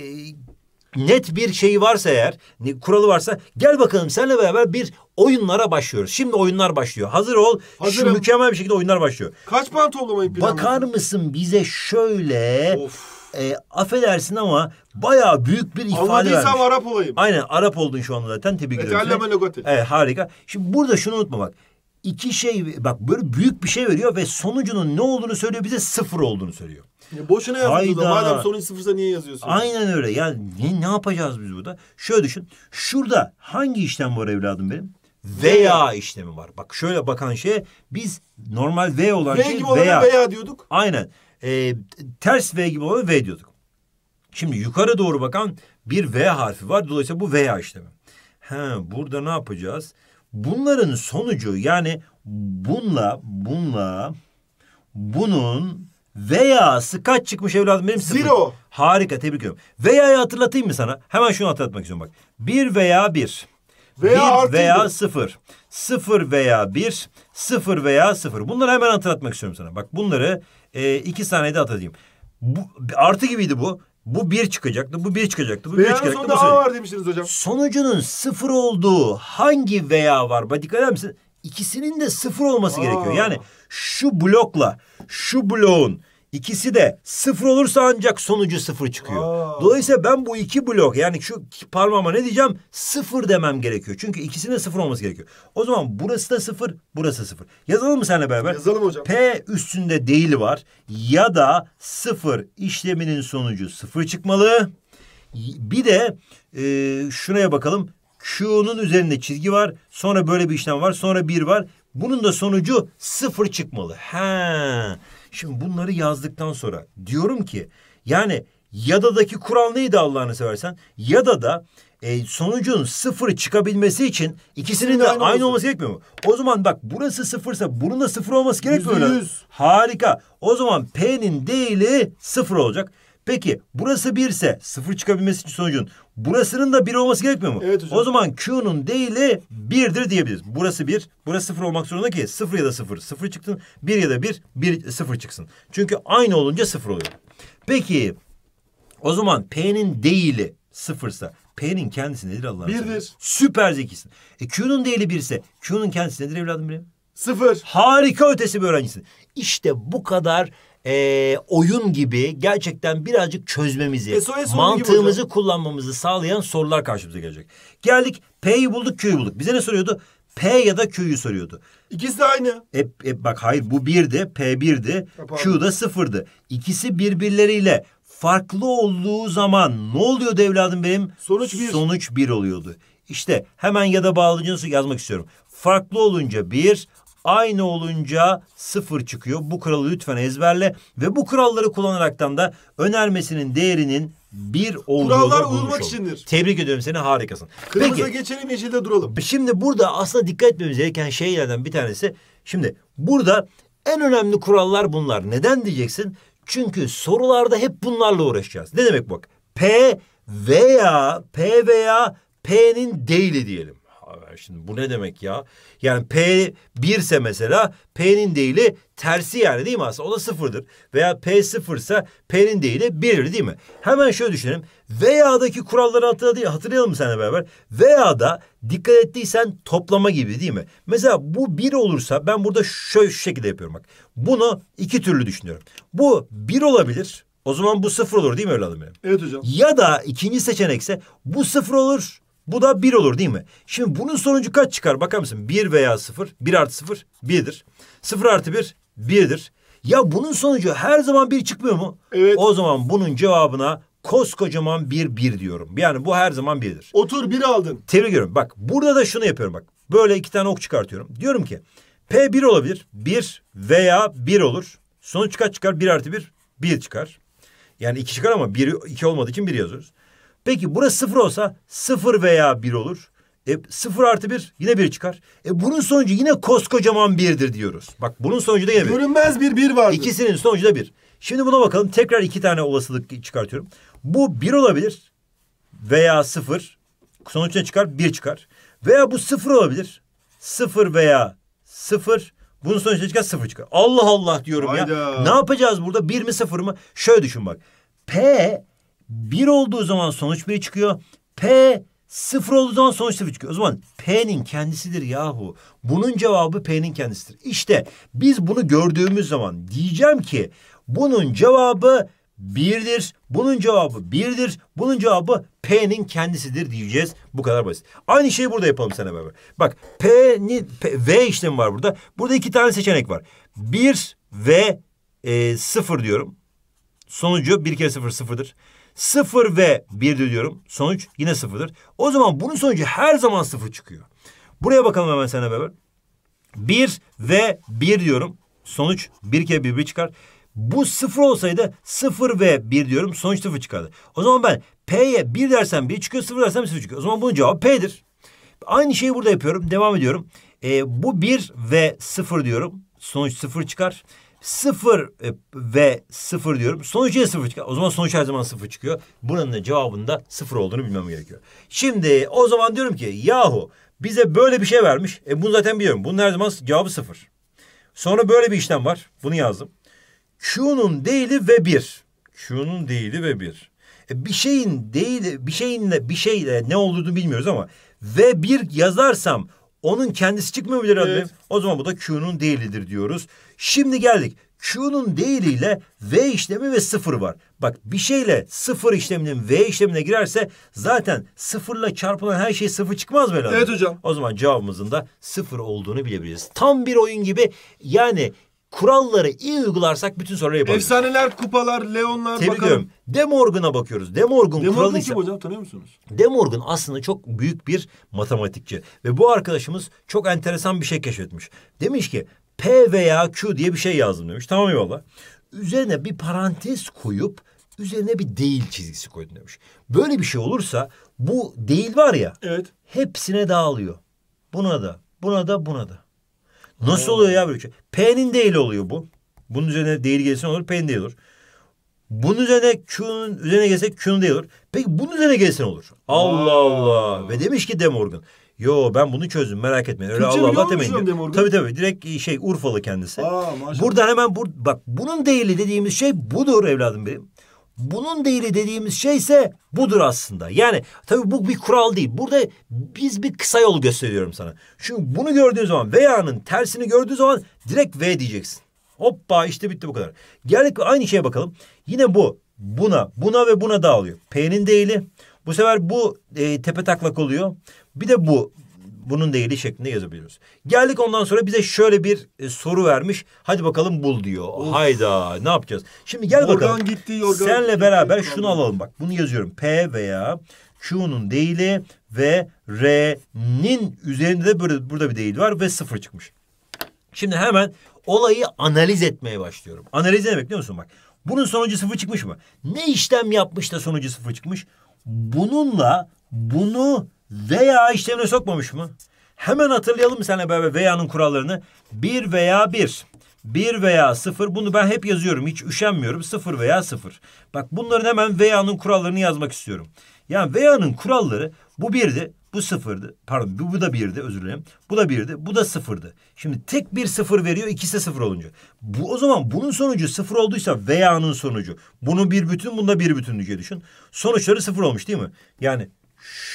net bir şey varsa eğer, kuralı varsa gel bakalım seninle beraber bir oyunlara başlıyoruz. Şimdi oyunlar başlıyor. Hazır ol. Hazırım. Şu mükemmel bir şekilde oyunlar başlıyor. Kaç puan toplamayı planlıyorsun? Bakar mısın bize şöyle... Of e, affedersin ama bayağı büyük bir ifade Anladıysam vermiş. Arap olayım. Aynen Arap oldun şu anda zaten tebrik ediyorum. Evet harika. Şimdi burada şunu unutma bak. İki şey bak böyle büyük bir şey veriyor ve sonucunun ne olduğunu söylüyor bize sıfır olduğunu söylüyor. Ya e, boşuna yazdı da madem sonuç sıfırsa niye yazıyorsun? Aynen öyle Yani ne, ne yapacağız biz burada? Şöyle düşün şurada hangi işlem var evladım benim? veya işlemi var. Bak şöyle bakan şeye biz normal V olan veya gibi veya. veya diyorduk. Aynen e, ters V gibi olan V diyorduk. Şimdi yukarı doğru bakan bir V harfi var. Dolayısıyla bu veya işlemi. He, burada ne yapacağız? Bunların sonucu yani bunla, bunla, bunun veyası kaç çıkmış evladım benim? Zero. Sıfır. Harika tebrik ediyorum. Veya'yı hatırlatayım mı sana? Hemen şunu hatırlatmak istiyorum bak. Bir veya bir. Veya bir veya sıfır. Sıfır veya bir. Sıfır veya sıfır. Bunları hemen hatırlatmak istiyorum sana. Bak bunları e, iki saniyede atacağım. Bu, artı gibiydi bu. Bu bir çıkacaktı, bu bir çıkacaktı, bu veya bir çıkacaktı. Veya sonunda A var demiştiniz hocam. Sonucunun sıfır olduğu hangi veya var? Dikkat eder misin? İkisinin de sıfır olması Aa. gerekiyor. Yani şu blokla şu bloğun İkisi de sıfır olursa ancak sonucu sıfır çıkıyor. Aa. Dolayısıyla ben bu iki blok yani şu parmağıma ne diyeceğim? Sıfır demem gerekiyor. Çünkü ikisinin sıfır olması gerekiyor. O zaman burası da sıfır, burası sıfır. Yazalım mı seninle beraber? Yazalım hocam. P üstünde değil var ya da sıfır işleminin sonucu sıfır çıkmalı. Bir de e, şuraya bakalım. Q'nun üzerinde çizgi var. Sonra böyle bir işlem var. Sonra bir var. Bunun da sonucu sıfır çıkmalı. He. Şimdi bunları yazdıktan sonra diyorum ki yani Yada'daki kural neydi Allah'ını seversen? da e, sonucun sıfır çıkabilmesi için ikisinin de aynı, aynı olması gerekmiyor mu? O zaman bak burası sıfırsa bunun da sıfır olması gerekmiyor mu? Harika. O zaman P'nin değili sıfır olacak. Peki burası birse sıfır çıkabilmesi için sonucun burasının da bir olması gerekmiyor mu? Evet hocam. O zaman Q'nun değili birdir diyebiliriz. Burası bir, burası sıfır olmak zorunda ki sıfır ya da sıfır. Sıfır çıktın, bir ya da bir, bir sıfır çıksın. Çünkü aynı olunca sıfır oluyor. Peki o zaman P'nin değili sıfırsa P'nin kendisi nedir Allah'ın? Birdir. Sana? Süper zekisin. E Q'nun değili birse Q'nun kendisi nedir evladım benim? Sıfır. Harika ötesi bir öğrencisin. İşte bu kadar e, oyun gibi gerçekten birazcık çözmemizi, e, SOS mantığımızı kullanmamızı sağlayan sorular karşımıza gelecek. Geldik P'yi bulduk Q'yu bulduk. Bize ne soruyordu? P ya da Q'yu soruyordu. İkisi de aynı. E, e, bak hayır bu birdi, P birdi, Q da sıfırdı. İkisi birbirleriyle farklı olduğu zaman ne oluyordu evladım benim? Sonuç bir. Sonuç bir oluyordu. İşte hemen ya da bağlıcını yazmak istiyorum. Farklı olunca bir, aynı olunca sıfır çıkıyor. Bu kuralı lütfen ezberle ve bu kuralları kullanaraktan da önermesinin değerinin bir olduğunu Kurallar uyulmak içindir. Tebrik ediyorum seni harikasın. Kırmızı geçelim yeşilde duralım. Şimdi burada aslında dikkat etmemiz gereken şeylerden bir tanesi. Şimdi burada en önemli kurallar bunlar. Neden diyeceksin? Çünkü sorularda hep bunlarla uğraşacağız. Ne demek bak? P veya P veya P'nin değili diyelim şimdi bu ne demek ya? Yani P 1 ise mesela P'nin değili tersi yani değil mi aslında? O da sıfırdır. Veya P sıfır ise P'nin değili birdir değil mi? Hemen şöyle düşünelim. Veya'daki kuralları hatırlayalım, hatırlayalım seninle beraber. Veya da dikkat ettiysen toplama gibi değil mi? Mesela bu bir olursa ben burada şöyle şu şekilde yapıyorum bak. Bunu iki türlü düşünüyorum. Bu bir olabilir. O zaman bu sıfır olur değil mi evladım benim? Evet hocam. Ya da ikinci seçenekse bu sıfır olur. Bu da bir olur değil mi? Şimdi bunun sonucu kaç çıkar bakar mısın? Bir veya sıfır. Bir artı sıfır birdir. Sıfır artı bir birdir. Ya bunun sonucu her zaman bir çıkmıyor mu? Evet. O zaman bunun cevabına koskocaman bir bir diyorum. Yani bu her zaman birdir. Otur bir aldın. Tebrik ediyorum. Bak burada da şunu yapıyorum bak. Böyle iki tane ok çıkartıyorum. Diyorum ki P bir olabilir. Bir veya bir olur. Sonuç kaç çıkar? Bir artı bir bir çıkar. Yani iki çıkar ama bir iki olmadığı için bir yazıyoruz. Peki burası sıfır olsa sıfır veya bir olur. E, sıfır artı bir yine bir çıkar. E, bunun sonucu yine koskocaman birdir diyoruz. Bak bunun sonucu da yine bir. Görünmez bir bir vardır. İkisinin sonucu da bir. Şimdi buna bakalım. Tekrar iki tane olasılık çıkartıyorum. Bu bir olabilir veya sıfır. Sonuç ne çıkar? Bir çıkar. Veya bu sıfır olabilir. Sıfır veya sıfır. Bunun sonucu ne çıkar? Sıfır çıkar. Allah Allah diyorum Hayda. ya. Ne yapacağız burada? Bir mi sıfır mı? Şöyle düşün bak. P 1 olduğu zaman sonuç 1 çıkıyor. P sıfır olduğu zaman sonuç sıfır çıkıyor. O zaman P'nin kendisidir yahu. Bunun cevabı P'nin kendisidir. İşte biz bunu gördüğümüz zaman diyeceğim ki bunun cevabı birdir. Bunun cevabı birdir. Bunun cevabı P'nin kendisidir diyeceğiz. Bu kadar basit. Aynı şeyi burada yapalım sana beraber. Bak P'nin P, V işlemi var burada. Burada iki tane seçenek var. Bir ve e, sıfır diyorum. Sonucu bir kere sıfır sıfırdır. Sıfır ve birdir diyorum. Sonuç yine sıfırdır. O zaman bunun sonucu her zaman sıfır çıkıyor. Buraya bakalım hemen seninle beraber. Bir ve bir diyorum. Sonuç bir kere bir çıkar. Bu sıfır olsaydı sıfır ve bir diyorum. Sonuç sıfır çıkardı. O zaman ben P'ye bir dersem bir çıkıyor, sıfır dersem sıfır çıkıyor. O zaman bunun cevabı P'dir. Aynı şeyi burada yapıyorum. Devam ediyorum. Ee, bu bir ve sıfır diyorum. Sonuç sıfır çıkar. Sıfır e, ve sıfır diyorum. Sonuca sıfır çıkar. O zaman sonuç her zaman sıfır çıkıyor. Buranın da cevabında sıfır olduğunu bilmem gerekiyor. Şimdi o zaman diyorum ki yahu bize böyle bir şey vermiş. E bunu zaten biliyorum. Bunun her zaman cevabı sıfır. Sonra böyle bir işlem var. Bunu yazdım. Q'nun değili ve bir. Q'nun değili ve bir. E bir şeyin değil, bir şeyinle bir şeyle ne olduğunu bilmiyoruz ama ve bir yazarsam onun kendisi çıkmıyor mudur evet. O zaman bu da Q'nun değilidir diyoruz. Şimdi geldik. Q'nun değiliyle V işlemi ve sıfır var. Bak bir şeyle sıfır işleminin V işlemine girerse zaten sıfırla çarpılan her şey sıfır çıkmaz mı? Herhalde? Evet hocam. O zaman cevabımızın da sıfır olduğunu bilebiliriz. Tam bir oyun gibi yani kuralları iyi uygularsak bütün soruları yaparız. Efsaneler, kupalar, Leonlar Tebrik bakalım. Ediyorum. bakıyoruz. De Morgan, De Morgan kim hocam tanıyor musunuz? De aslında çok büyük bir matematikçi. Ve bu arkadaşımız çok enteresan bir şey keşfetmiş. Demiş ki P veya Q diye bir şey yazdım demiş. Tamam eyvallah. Üzerine bir parantez koyup üzerine bir değil çizgisi koydum demiş. Böyle bir şey olursa bu değil var ya. Evet. Hepsine dağılıyor. Buna da, buna da, buna da. Nasıl oluyor ya böyle şey? P'nin değeri oluyor bu. Bunun üzerine değil gelirse olur? P'nin değeri olur. Bunun üzerine Q'nun üzerine gelse Q'nun değil olur. Peki bunun üzerine gelirse olur? Allah Allah. Ve demiş ki De Yo ben bunu çözdüm merak etme. Öyle Türkçe Allah Allah demeyin. Tabii tabii direkt şey Urfalı kendisi. Aa, maşallah. Burada hemen bur bak bunun değili dediğimiz şey budur evladım benim. Bunun değeri dediğimiz şey ise budur aslında. Yani tabii bu bir kural değil. Burada biz bir kısa yol gösteriyorum sana. Çünkü bunu gördüğün zaman veya'nın tersini gördüğün zaman direkt V diyeceksin. Hoppa işte bitti bu kadar. Geldik aynı şeye bakalım. Yine bu buna buna ve buna dağılıyor. P'nin değili. Bu sefer bu e, tepe taklak oluyor. Bir de bu bunun değeri şeklinde yazabiliyoruz. Geldik ondan sonra bize şöyle bir e, soru vermiş. Hadi bakalım bul diyor. Of. Hayda ne yapacağız? Şimdi gel Oradan bakalım. Gitti, yorgan Senle gitti, beraber gitti, şunu alalım bak. Bunu yazıyorum. P veya Q'nun değili ve R'nin üzerinde de böyle burada bir değil var ve sıfır çıkmış. Şimdi hemen olayı analiz etmeye başlıyorum. Analiz ne demek biliyor musun bak? Bunun sonucu sıfır çıkmış mı? Ne işlem yapmış da sonucu sıfır çıkmış? Bununla bunu veya işlemine sokmamış mı? Hemen hatırlayalım sana beraber veya'nın kurallarını. Bir veya bir. Bir veya sıfır. Bunu ben hep yazıyorum. Hiç üşenmiyorum. Sıfır veya sıfır. Bak bunların hemen veya'nın kurallarını yazmak istiyorum. Yani veya'nın kuralları bu birdi. Bu sıfırdı. Pardon bu, bu da birdi özür dilerim. Bu da birdi. Bu da sıfırdı. Şimdi tek bir sıfır veriyor ikisi sıfır olunca. Bu, o zaman bunun sonucu sıfır olduysa veya'nın sonucu. Bunun bir bütün bunda bir bütün diye düşün. Sonuçları sıfır olmuş değil mi? Yani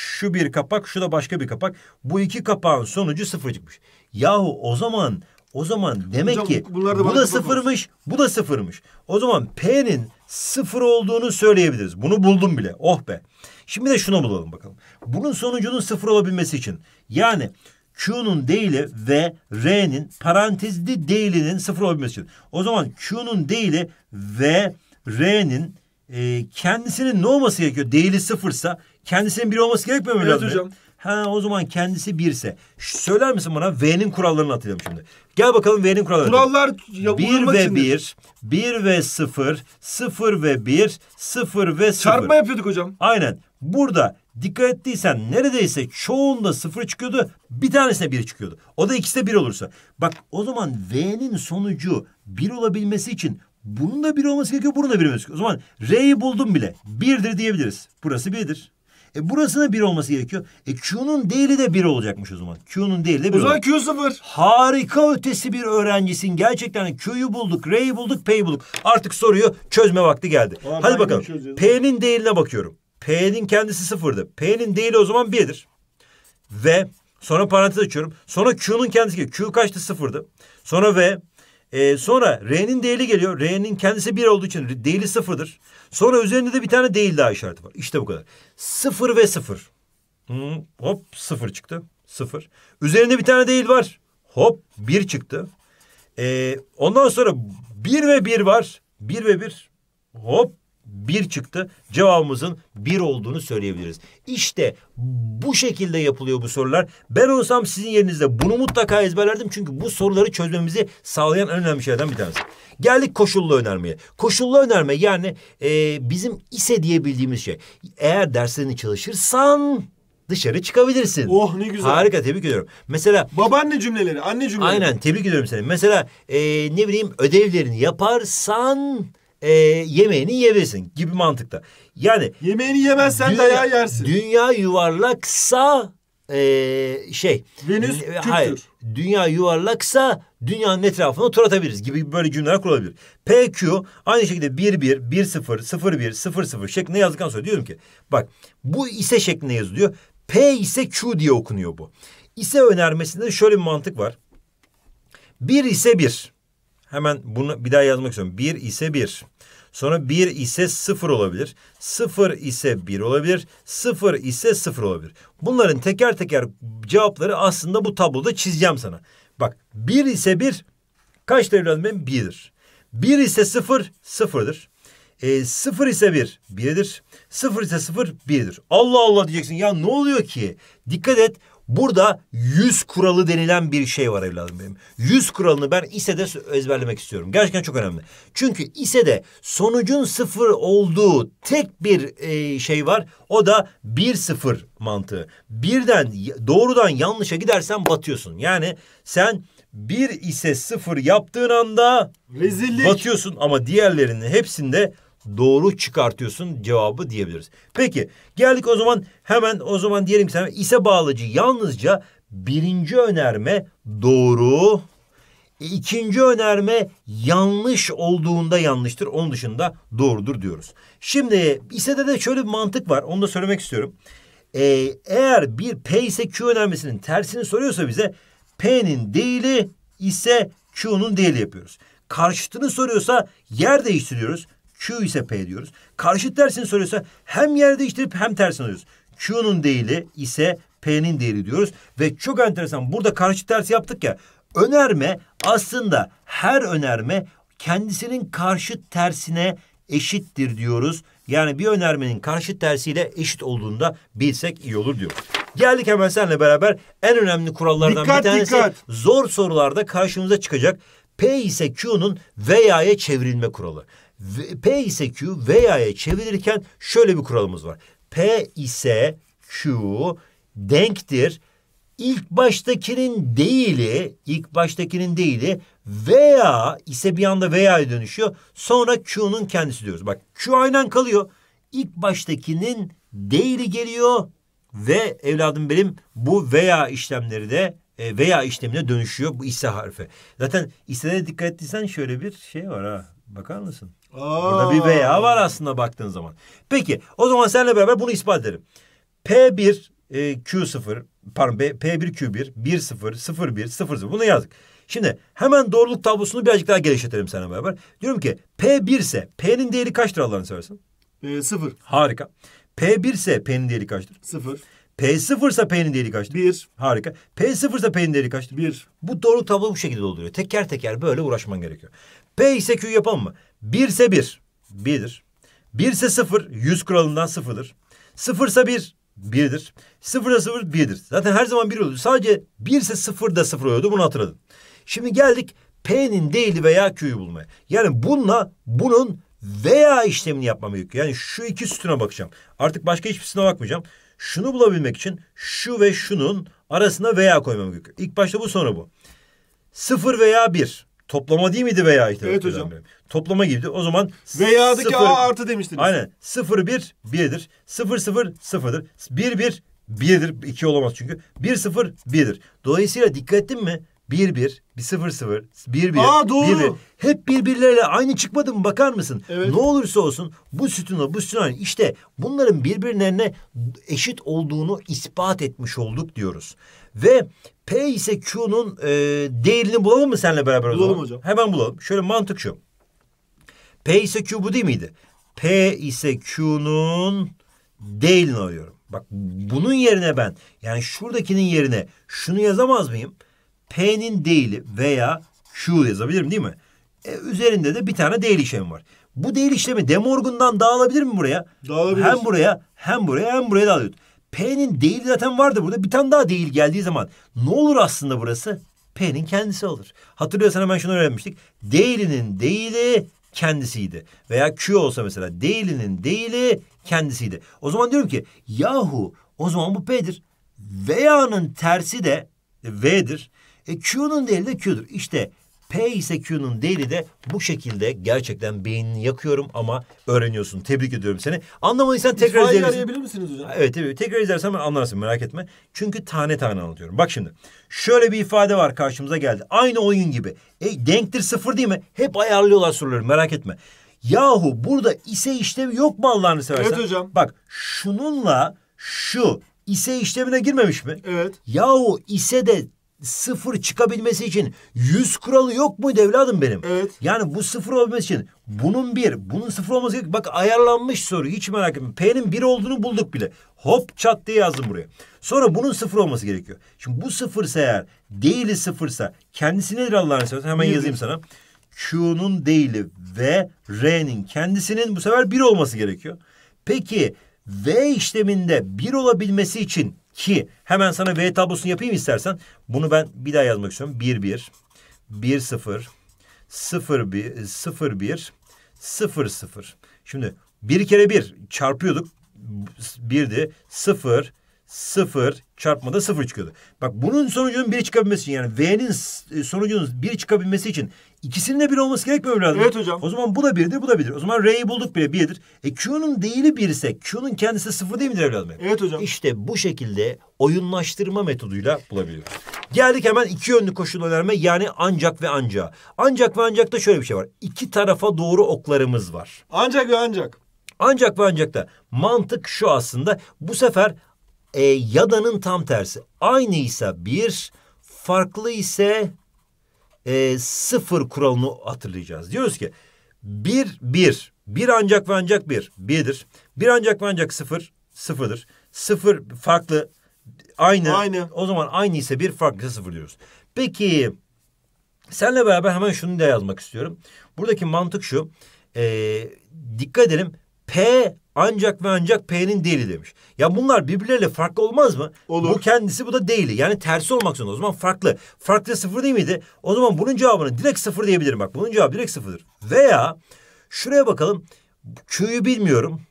şu bir kapak, şu da başka bir kapak. Bu iki kapağın sonucu sıfır çıkmış. Yahu o zaman o zaman demek Hocam, ki bu da sıfırmış, bu da sıfırmış. O zaman P'nin sıfır olduğunu söyleyebiliriz. Bunu buldum bile. Oh be. Şimdi de şuna bulalım bakalım. Bunun sonucunun sıfır olabilmesi için. Yani Q'nun değili ve R'nin parantezli değilinin sıfır olabilmesi için. O zaman Q'nun değili ve R'nin e, kendisinin ne olması gerekiyor? Değili sıfırsa Kendisinin bir olması gerekmiyor mu? Evet hocam. Ha o zaman kendisi birse. Şş, söyler misin bana V'nin kurallarını hatırlayalım şimdi. Gel bakalım V'nin kuralları. Kurallar ya, Bir ve bir, bir ve sıfır, sıfır ve bir, sıfır ve sıfır. Çarpma yapıyorduk hocam. Aynen. Burada dikkat ettiysen neredeyse çoğunda sıfır çıkıyordu. Bir tanesine 1 çıkıyordu. O da ikisi de 1 olursa. Bak o zaman V'nin sonucu bir olabilmesi için bunun da bir olması gerekiyor, bunun da bir olması gerekiyor. O zaman R'yi buldum bile. birdir diyebiliriz. Burası birdir. E burasının bir olması gerekiyor. E Q'nun değeri de bir olacakmış o zaman. Q'nun değeri de bir. O zaman Q sıfır. Harika ötesi bir öğrencisin. Gerçekten Q'yu bulduk, R'yi bulduk, P'yi bulduk. Artık soruyu çözme vakti geldi. Aa, Hadi bakalım. P'nin değerine bakıyorum. P'nin kendisi sıfırdı. P'nin değeri o zaman birdir. Ve sonra parantez açıyorum. Sonra Q'nun kendisi Q kaçtı? Sıfırdı. Sonra V ee, sonra R'nin değeri geliyor. R'nin kendisi bir olduğu için değeri sıfırdır. Sonra üzerinde de bir tane değil daha işareti var. İşte bu kadar. Sıfır ve sıfır. Hmm, hop sıfır çıktı. Sıfır. Üzerinde bir tane değil var. Hop bir çıktı. Ee, ondan sonra bir ve bir var. Bir ve bir. Hop bir çıktı. Cevabımızın bir olduğunu söyleyebiliriz. İşte bu şekilde yapılıyor bu sorular. Ben olsam sizin yerinizde bunu mutlaka ezberlerdim. Çünkü bu soruları çözmemizi sağlayan en önemli şeylerden bir tanesi. Geldik koşullu önermeye. Koşullu önerme yani e, bizim ise diyebildiğimiz şey. Eğer derslerini çalışırsan dışarı çıkabilirsin. Oh ne güzel. Harika tebrik ediyorum. Mesela babaanne cümleleri, anne cümleleri. Aynen tebrik ediyorum seni. Mesela e, ne bileyim ödevlerini yaparsan e, yemeğini yemesin gibi mantıkta. Yani yemeğini yemezsen dünya, dayağı yersin. Dünya yuvarlaksa e, şey. Venüs e, Hayır. Dünya yuvarlaksa dünyanın etrafını tur atabiliriz gibi böyle cümleler kurulabilir. PQ aynı şekilde 1 1 1 0 0 1 0 0 şeklinde yazdıktan sonra diyorum ki bak bu ise şeklinde yazılıyor. P ise Q diye okunuyor bu. İse önermesinde şöyle bir mantık var. Bir ise bir. Hemen bunu bir daha yazmak istiyorum. 1 ise 1. Sonra 1 ise 0 olabilir. 0 ise 1 olabilir. 0 ise 0 olabilir. Bunların teker teker cevapları aslında bu tabloda çizeceğim sana. Bak 1 ise 1 kaç evladım benim? 1'dir. 1 ise 0 0'dır. E, ise 1 1'dir. 0 ise 0 1'dir. Allah Allah diyeceksin ya ne oluyor ki? Dikkat et Burada yüz kuralı denilen bir şey var evladım benim. Yüz kuralını ben İSE'de ezberlemek istiyorum. Gerçekten çok önemli. Çünkü İSE'de sonucun sıfır olduğu tek bir e, şey var. O da bir sıfır mantığı. Birden doğrudan yanlışa gidersen batıyorsun. Yani sen bir ise sıfır yaptığın anda Rezillik. batıyorsun ama diğerlerinin hepsinde doğru çıkartıyorsun cevabı diyebiliriz. Peki geldik o zaman hemen o zaman diyelim ki sen ise bağlıcı yalnızca birinci önerme doğru, ikinci önerme yanlış olduğunda yanlıştır. Onun dışında doğrudur diyoruz. Şimdi ise de şöyle bir mantık var. Onu da söylemek istiyorum. Ee, eğer bir P ise Q önermesinin tersini soruyorsa bize P'nin değili ise Q'nun değili yapıyoruz. Karşıtını soruyorsa yer değiştiriyoruz. Q ise P diyoruz. Karşıt tersini soruyorsa hem yer değiştirip hem tersini alıyoruz. Q'nun değeri ise P'nin değeri diyoruz. Ve çok enteresan burada karşıt tersi yaptık ya. Önerme aslında her önerme kendisinin karşıt tersine eşittir diyoruz. Yani bir önermenin karşıt tersiyle eşit olduğunda bilsek iyi olur diyoruz. Geldik hemen seninle beraber en önemli kurallardan dikkat, bir tanesi dikkat. zor sorularda karşımıza çıkacak. P ise Q'nun veya'ya çevrilme kuralı. P ise Q veya'ya çevirirken şöyle bir kuralımız var. P ise Q denktir. İlk baştakinin değili, ilk baştakinin değili veya ise bir anda veya'ya dönüşüyor. Sonra Q'nun kendisi diyoruz. Bak Q aynen kalıyor. İlk baştakinin değili geliyor ve evladım benim bu veya işlemleri de e, veya işlemine dönüşüyor bu ise harfi. Zaten isene dikkat ettiysen şöyle bir şey var ha. Bakar mısın? Aa. Burada bir veya var aslında baktığın zaman. Peki o zaman seninle beraber bunu ispat edelim. P1 e, Q0 pardon P1 Q1 1 0 0 1 0 0 bunu yazdık. Şimdi hemen doğruluk tablosunu birazcık daha genişletelim seninle beraber. Diyorum ki P1 ise P'nin değeri kaçtır Allah'ını seversen? E, sıfır. Harika. P1 ise P'nin değeri kaçtır? Sıfır. P0 ise P'nin değeri kaçtır? Bir. Harika. P0 ise P'nin değeri kaçtır? Bir. Bu doğru tablo bu şekilde oluyor. Teker teker böyle uğraşman gerekiyor. P ise Q yapalım mı? 1 ise 1. 1'dir. 1 ise 0. 100 kuralından 0'dır. 0 ise 1. 1'dir. 0 ise 0 1'dir. Zaten her zaman 1 oluyordu. Sadece 1 ise 0 da 0 oluyordu. Bunu hatırladın. Şimdi geldik P'nin değili veya Q'yu bulmaya. Yani bununla bunun veya işlemini yapmam gerekiyor. Yani şu iki sütuna bakacağım. Artık başka hiçbirisine bakmayacağım. Şunu bulabilmek için şu ve şunun arasına veya koymam gerekiyor. İlk başta bu sonra bu. Sıfır veya bir. Toplama değil miydi veya işte? Evet hocam. Toplama gibiydi. O zaman veya'daki sıfır, A artı demiştiniz. Aynen. 0 1 1'dir. 0 0 0'dır. 1 1 1'dir. 2 olamaz çünkü. 1 0 1'dir. Dolayısıyla dikkat ettin mi? Bir bir, bir sıfır sıfır, bir bir, Aa, doğru. 1 1 hep birbirleriyle aynı çıkmadı mı bakar mısın? Evet. Ne olursa olsun bu sütuna bu sütuna işte bunların birbirlerine eşit olduğunu ispat etmiş olduk diyoruz. Ve P ise Q'nun e, değerini bulalım mı seninle beraber bulalım o hocam. Hemen bulalım. Şöyle mantık şu. P ise Q bu değil miydi? P ise Q'nun değerini alıyorum. Bak bunun yerine ben yani şuradakinin yerine şunu yazamaz mıyım? P'nin değili veya Q yazabilirim değil mi? E, üzerinde de bir tane değil işlemi var. Bu değil işlemi Demorgundan Morgan'dan dağılabilir mi buraya? Dağılabilir. Hem buraya hem buraya hem buraya dağılıyor. P'nin değil zaten vardı burada. Bir tane daha değil geldiği zaman ne olur aslında burası? P'nin kendisi olur. Hatırlıyorsan hemen şunu öğrenmiştik. Değilinin değili kendisiydi. Veya Q olsa mesela değilinin değili kendisiydi. O zaman diyorum ki yahu o zaman bu P'dir. Veya'nın tersi de V'dir. E Q'nun değeri de Q'dur. İşte P ise Q'nun değeri de bu şekilde gerçekten beynini yakıyorum ama öğreniyorsun. Tebrik ediyorum seni. Anlamadıysan tekrar İtfaiye izlersin. arayabilir misiniz hocam? Evet tabii. Tekrar izlersen anlarsın merak etme. Çünkü tane tane anlatıyorum. Bak şimdi. Şöyle bir ifade var karşımıza geldi. Aynı oyun gibi. E denktir sıfır değil mi? Hep ayarlıyorlar soruları merak etme. Yahu burada ise işlemi yok mu Allah'ını seversen? Evet hocam. Bak şununla şu ise işlemine girmemiş mi? Evet. Yahu ise de sıfır çıkabilmesi için yüz kuralı yok mu evladım benim? Evet. Yani bu sıfır olması için bunun bir, bunun sıfır olması gerek. Bak ayarlanmış soru hiç merak etme. P'nin bir olduğunu bulduk bile. Hop çat diye yazdım buraya. Sonra bunun sıfır olması gerekiyor. Şimdi bu sıfırsa eğer, değili sıfırsa kendisi nedir Allah'ın seversen hemen yazayım sana. Q'nun değili ve R'nin kendisinin bu sefer bir olması gerekiyor. Peki V işleminde bir olabilmesi için ki hemen sana V tablosunu yapayım istersen. Bunu ben bir daha yazmak istiyorum. 1 1 1 0 0 1 0 1 0 0. Şimdi bir kere bir çarpıyorduk. Birdi. 0 0 çarpmada 0 çıkıyordu. Bak bunun sonucunun 1 çıkabilmesi için yani V'nin sonucunun 1 çıkabilmesi için İkisinin de bir olması gerekmiyor mu lazım? Evet hocam. O zaman bu da birdir, bu da birdir. O zaman R'yi bulduk bile birdir. E Q'nun değili birse Q'nun kendisi sıfır değil midir evladım? Evet hocam. İşte bu şekilde oyunlaştırma metoduyla bulabiliyoruz. Geldik hemen iki yönlü koşul önerme yani ancak ve anca. Ancak ve ancak da şöyle bir şey var. İki tarafa doğru oklarımız var. Ancak ve ancak. Ancak ve ancak da mantık şu aslında. Bu sefer e, yadanın tam tersi. Aynı ise bir, farklı ise e, sıfır kuralını hatırlayacağız. Diyoruz ki bir, bir, bir ancak ve ancak bir, birdir. Bir ancak ve ancak sıfır, sıfırdır. Sıfır farklı, aynı. Aynı. O zaman aynı ise bir farklı sıfır diyoruz. Peki senle beraber hemen şunu da yazmak istiyorum. Buradaki mantık şu. E, dikkat edelim. P ancak ve ancak P'nin değili demiş. Ya bunlar birbirleriyle farklı olmaz mı? Olur. Bu kendisi bu da değili. Yani tersi olmak zorunda. O zaman farklı. Farklı sıfır değil miydi? O zaman bunun cevabını direkt sıfır diyebilirim. Bak bunun cevabı direkt sıfırdır. Veya şuraya bakalım. Q'yu bilmiyorum.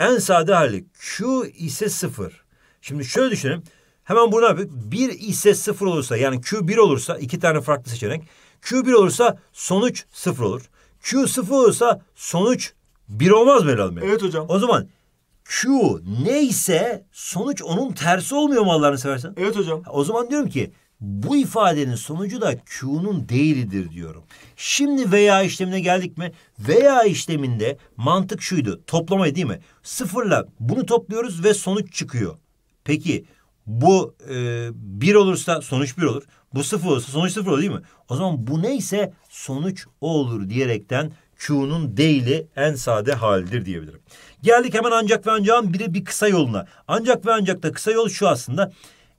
En sade hali Q ise sıfır. Şimdi şöyle düşünelim. Hemen bunu yapıyoruz. Bir ise sıfır olursa yani Q bir olursa iki tane farklı seçenek. Q bir olursa sonuç sıfır olur. Q sıfır olursa sonuç bir olmaz mı herhalde? Evet hocam. O zaman Q neyse sonuç onun tersi olmuyor mu Allah'ını seversen? Evet hocam. O zaman diyorum ki bu ifadenin sonucu da Q'nun değildir diyorum. Şimdi veya işlemine geldik mi? Veya işleminde mantık şuydu. Toplamayı değil mi? Sıfırla bunu topluyoruz ve sonuç çıkıyor. Peki bu e, bir olursa sonuç bir olur. Bu sıfır olursa sonuç sıfır olur değil mi? O zaman bu neyse sonuç o olur diyerekten Q'nun D en sade halidir diyebilirim. Geldik hemen ancak ve ancağın biri bir kısa yoluna. Ancak ve ancak da kısa yol şu aslında.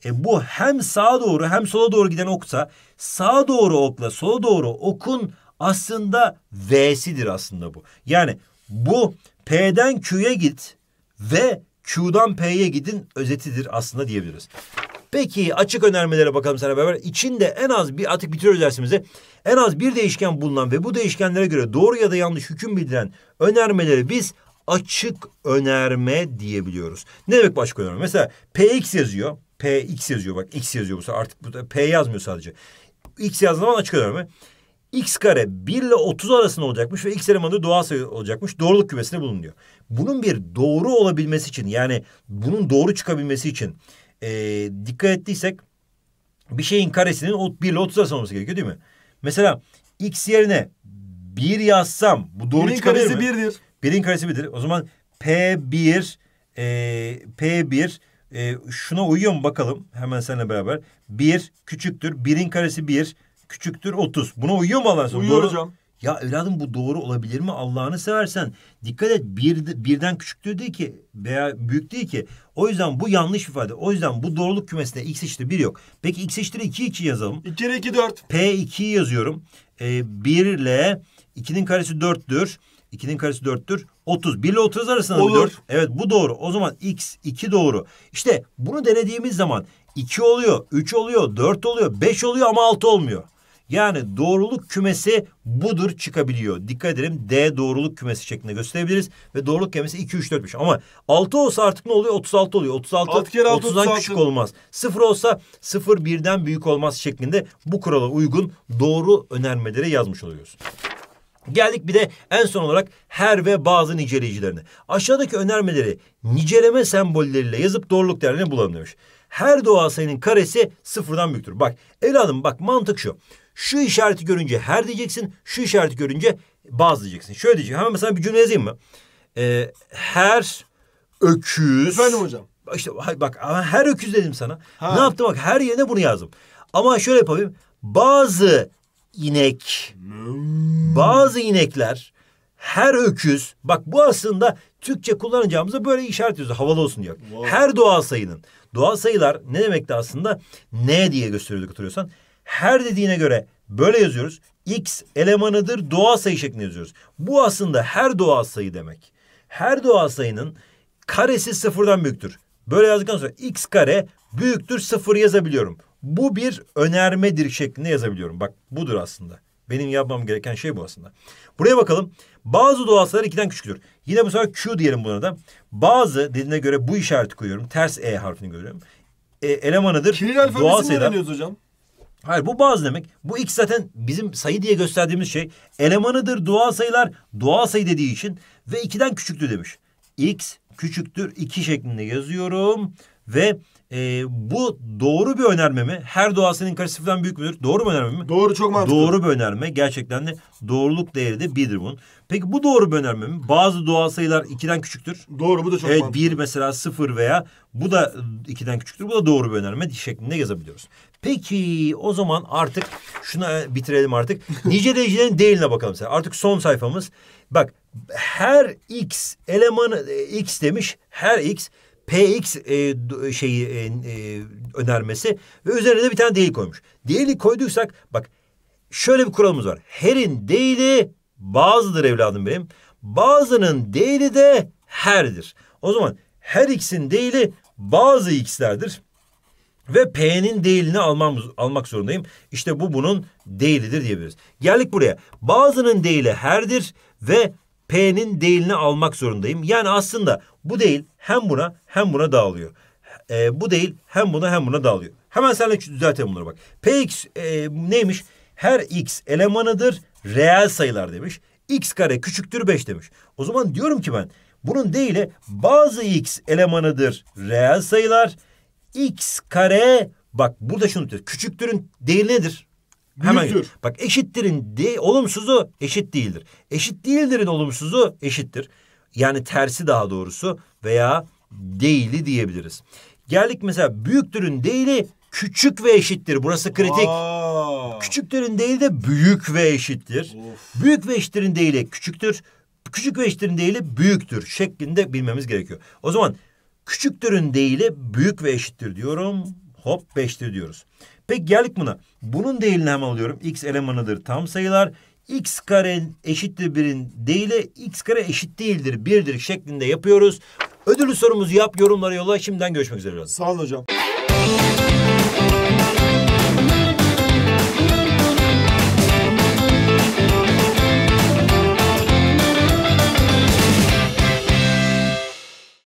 E, bu hem sağa doğru hem sola doğru giden oksa sağa doğru okla sola doğru okun aslında V'sidir aslında bu. Yani bu P'den Q'ye git ve Q'dan P'ye gidin özetidir aslında diyebiliriz. Peki açık önermelere bakalım sana beraber. İçinde en az bir artık bitiriyoruz dersimizde. En az bir değişken bulunan ve bu değişkenlere göre doğru ya da yanlış hüküm bildiren önermeleri biz açık önerme diyebiliyoruz. Ne demek başka önerme? Mesela PX yazıyor. PX yazıyor bak X yazıyor bu sefer artık bu P yazmıyor sadece. X yazdığı zaman açık önerme x kare 1 ile 30 arasında olacakmış ve x elemanı doğal sayı olacakmış. Doğruluk kümesinde bulunuyor. Bunun bir doğru olabilmesi için yani bunun doğru çıkabilmesi için e, dikkat ettiysek bir şeyin karesinin 1 ile 30 arasında olması gerekiyor değil mi? Mesela x yerine 1 yazsam bu doğru Birin çıkabilir karesi mi? Birdir. Birin karesi 1'dir. O zaman P1 e, P1 e, şuna uyuyor mu bakalım hemen seninle beraber. 1 küçüktür. 1'in karesi 1. Bir, küçüktür 30. Buna uyuyor mu Allah'ın sonu? Uyuyor hocam. Ya evladım bu doğru olabilir mi Allah'ını seversen? Dikkat et bir, birden küçüktür değil ki veya büyük değil ki. O yüzden bu yanlış ifade. O yüzden bu doğruluk kümesinde x eşittir 1 yok. Peki x eşittir 2 2 yazalım. 2 kere 2 4. P2'yi yazıyorum. Ee, 1 ile 2'nin karesi 4'tür. 2'nin karesi 4'tür. 30. 1 ile 30 arasında Olur. 4. Evet bu doğru. O zaman x 2 doğru. İşte bunu denediğimiz zaman 2 oluyor, 3 oluyor, 4 oluyor, 5 oluyor ama 6 olmuyor. Yani doğruluk kümesi budur çıkabiliyor. Dikkat edelim D doğruluk kümesi şeklinde gösterebiliriz. Ve doğruluk kümesi 2, 3, 4, 5. Ama 6 olsa artık ne oluyor? 36 oluyor. 36, 6 kere 6, 30'dan 36. küçük olmaz. 0 olsa 0 1'den büyük olmaz şeklinde bu kurala uygun doğru önermeleri yazmış oluyoruz. Geldik bir de en son olarak her ve bazı niceleyicilerine. Aşağıdaki önermeleri niceleme sembolleriyle yazıp doğruluk değerini bulalım demiş her doğal sayının karesi sıfırdan büyüktür. Bak evladım bak mantık şu. Şu işareti görünce her diyeceksin. Şu işareti görünce bazı diyeceksin. Şöyle diyeceğim. Hemen mesela bir cümle yazayım mı? Ee, her öküz... Efendim hocam. İşte bak her öküz dedim sana. Ha. Ne yaptım bak her yerine bunu yazdım. Ama şöyle yapayım. Bazı inek, hmm. bazı inekler, her öküz. Bak bu aslında Türkçe kullanacağımızda böyle işaret ediyoruz. Havalı olsun diyor. Wow. Her doğal sayının. Doğal sayılar ne demekti aslında? Ne diye gösteriyorduk hatırlıyorsan her dediğine göre böyle yazıyoruz. X elemanıdır doğal sayı şeklinde yazıyoruz. Bu aslında her doğal sayı demek. Her doğal sayının karesi sıfırdan büyüktür. Böyle yazdıktan sonra x kare büyüktür sıfır yazabiliyorum. Bu bir önermedir şeklinde yazabiliyorum. Bak budur aslında. Benim yapmam gereken şey bu aslında. Buraya bakalım. Bazı doğal sayılar ikiden küçüktür. Yine bu sefer Q diyelim buna da. Bazı dediğine göre bu işareti koyuyorum. Ters E harfini görüyorum. E, elemanıdır. Kiril alfabesi doğal sayılar. hocam? Hayır bu bazı demek. Bu x zaten bizim sayı diye gösterdiğimiz şey. Elemanıdır doğal sayılar doğal sayı dediği için ve 2'den küçüktür demiş. x küçüktür 2 şeklinde yazıyorum ve e, bu doğru bir önerme mi? Her doğa senin karşısından büyük müdür? Doğru bir önerme mi? Doğru çok mantıklı. Doğru bir önerme. Gerçekten de doğruluk değeri de birdir bunun. Peki bu doğru bir önerme mi? Bazı doğal sayılar ikiden küçüktür. Doğru bu da çok evet, mantıklı. Bir mesela sıfır veya bu da ikiden küçüktür. Bu da doğru bir önerme şeklinde yazabiliyoruz. Peki o zaman artık şuna bitirelim artık. nice derecelerin değiline bakalım. Sen. Artık son sayfamız. Bak her x elemanı e, x demiş. Her x PX e, şeyi e, e, önermesi ve üzerine de bir tane değil koymuş. Değili koyduysak bak şöyle bir kuralımız var. Her'in değili bazıdır evladım benim. Bazının değili de her'dir. O zaman her x'in değili bazı x'lerdir. Ve P'nin değilini almam, almak zorundayım. İşte bu bunun değilidir diyebiliriz. Geldik buraya. Bazının değili her'dir ve P'nin değilini almak zorundayım. Yani aslında bu değil hem buna hem buna dağılıyor. E, bu değil hem buna hem buna dağılıyor. Hemen senle düzeltelim bunları bak. Px e, neymiş? Her x elemanıdır reel sayılar demiş. x kare küçüktür 5 demiş. O zaman diyorum ki ben bunun değili bazı x elemanıdır reel sayılar. x kare bak burada şunu diyor. Küçüktürün değili nedir? Hemen Bak eşittirin de, olumsuzu eşit değildir. Eşit değildirin olumsuzu eşittir. Yani tersi daha doğrusu veya değili diyebiliriz. Geldik mesela büyüktürün değili küçük ve eşittir. Burası kritik. Aa. Küçüktürün değili de büyük ve eşittir. Of. Büyük ve eşittirin değili küçüktür. Küçük ve eşittirin değili büyüktür şeklinde bilmemiz gerekiyor. O zaman küçüktürün değili büyük ve eşittir diyorum. Hop beştir diyoruz. Peki geldik buna. Bunun değilini hemen alıyorum. X elemanıdır tam sayılar x kare eşittir birin değil x kare eşit değildir birdir şeklinde yapıyoruz. Ödülü sorumuzu yap yorumlara yolla. Şimdiden görüşmek üzere. Sağ olun hocam.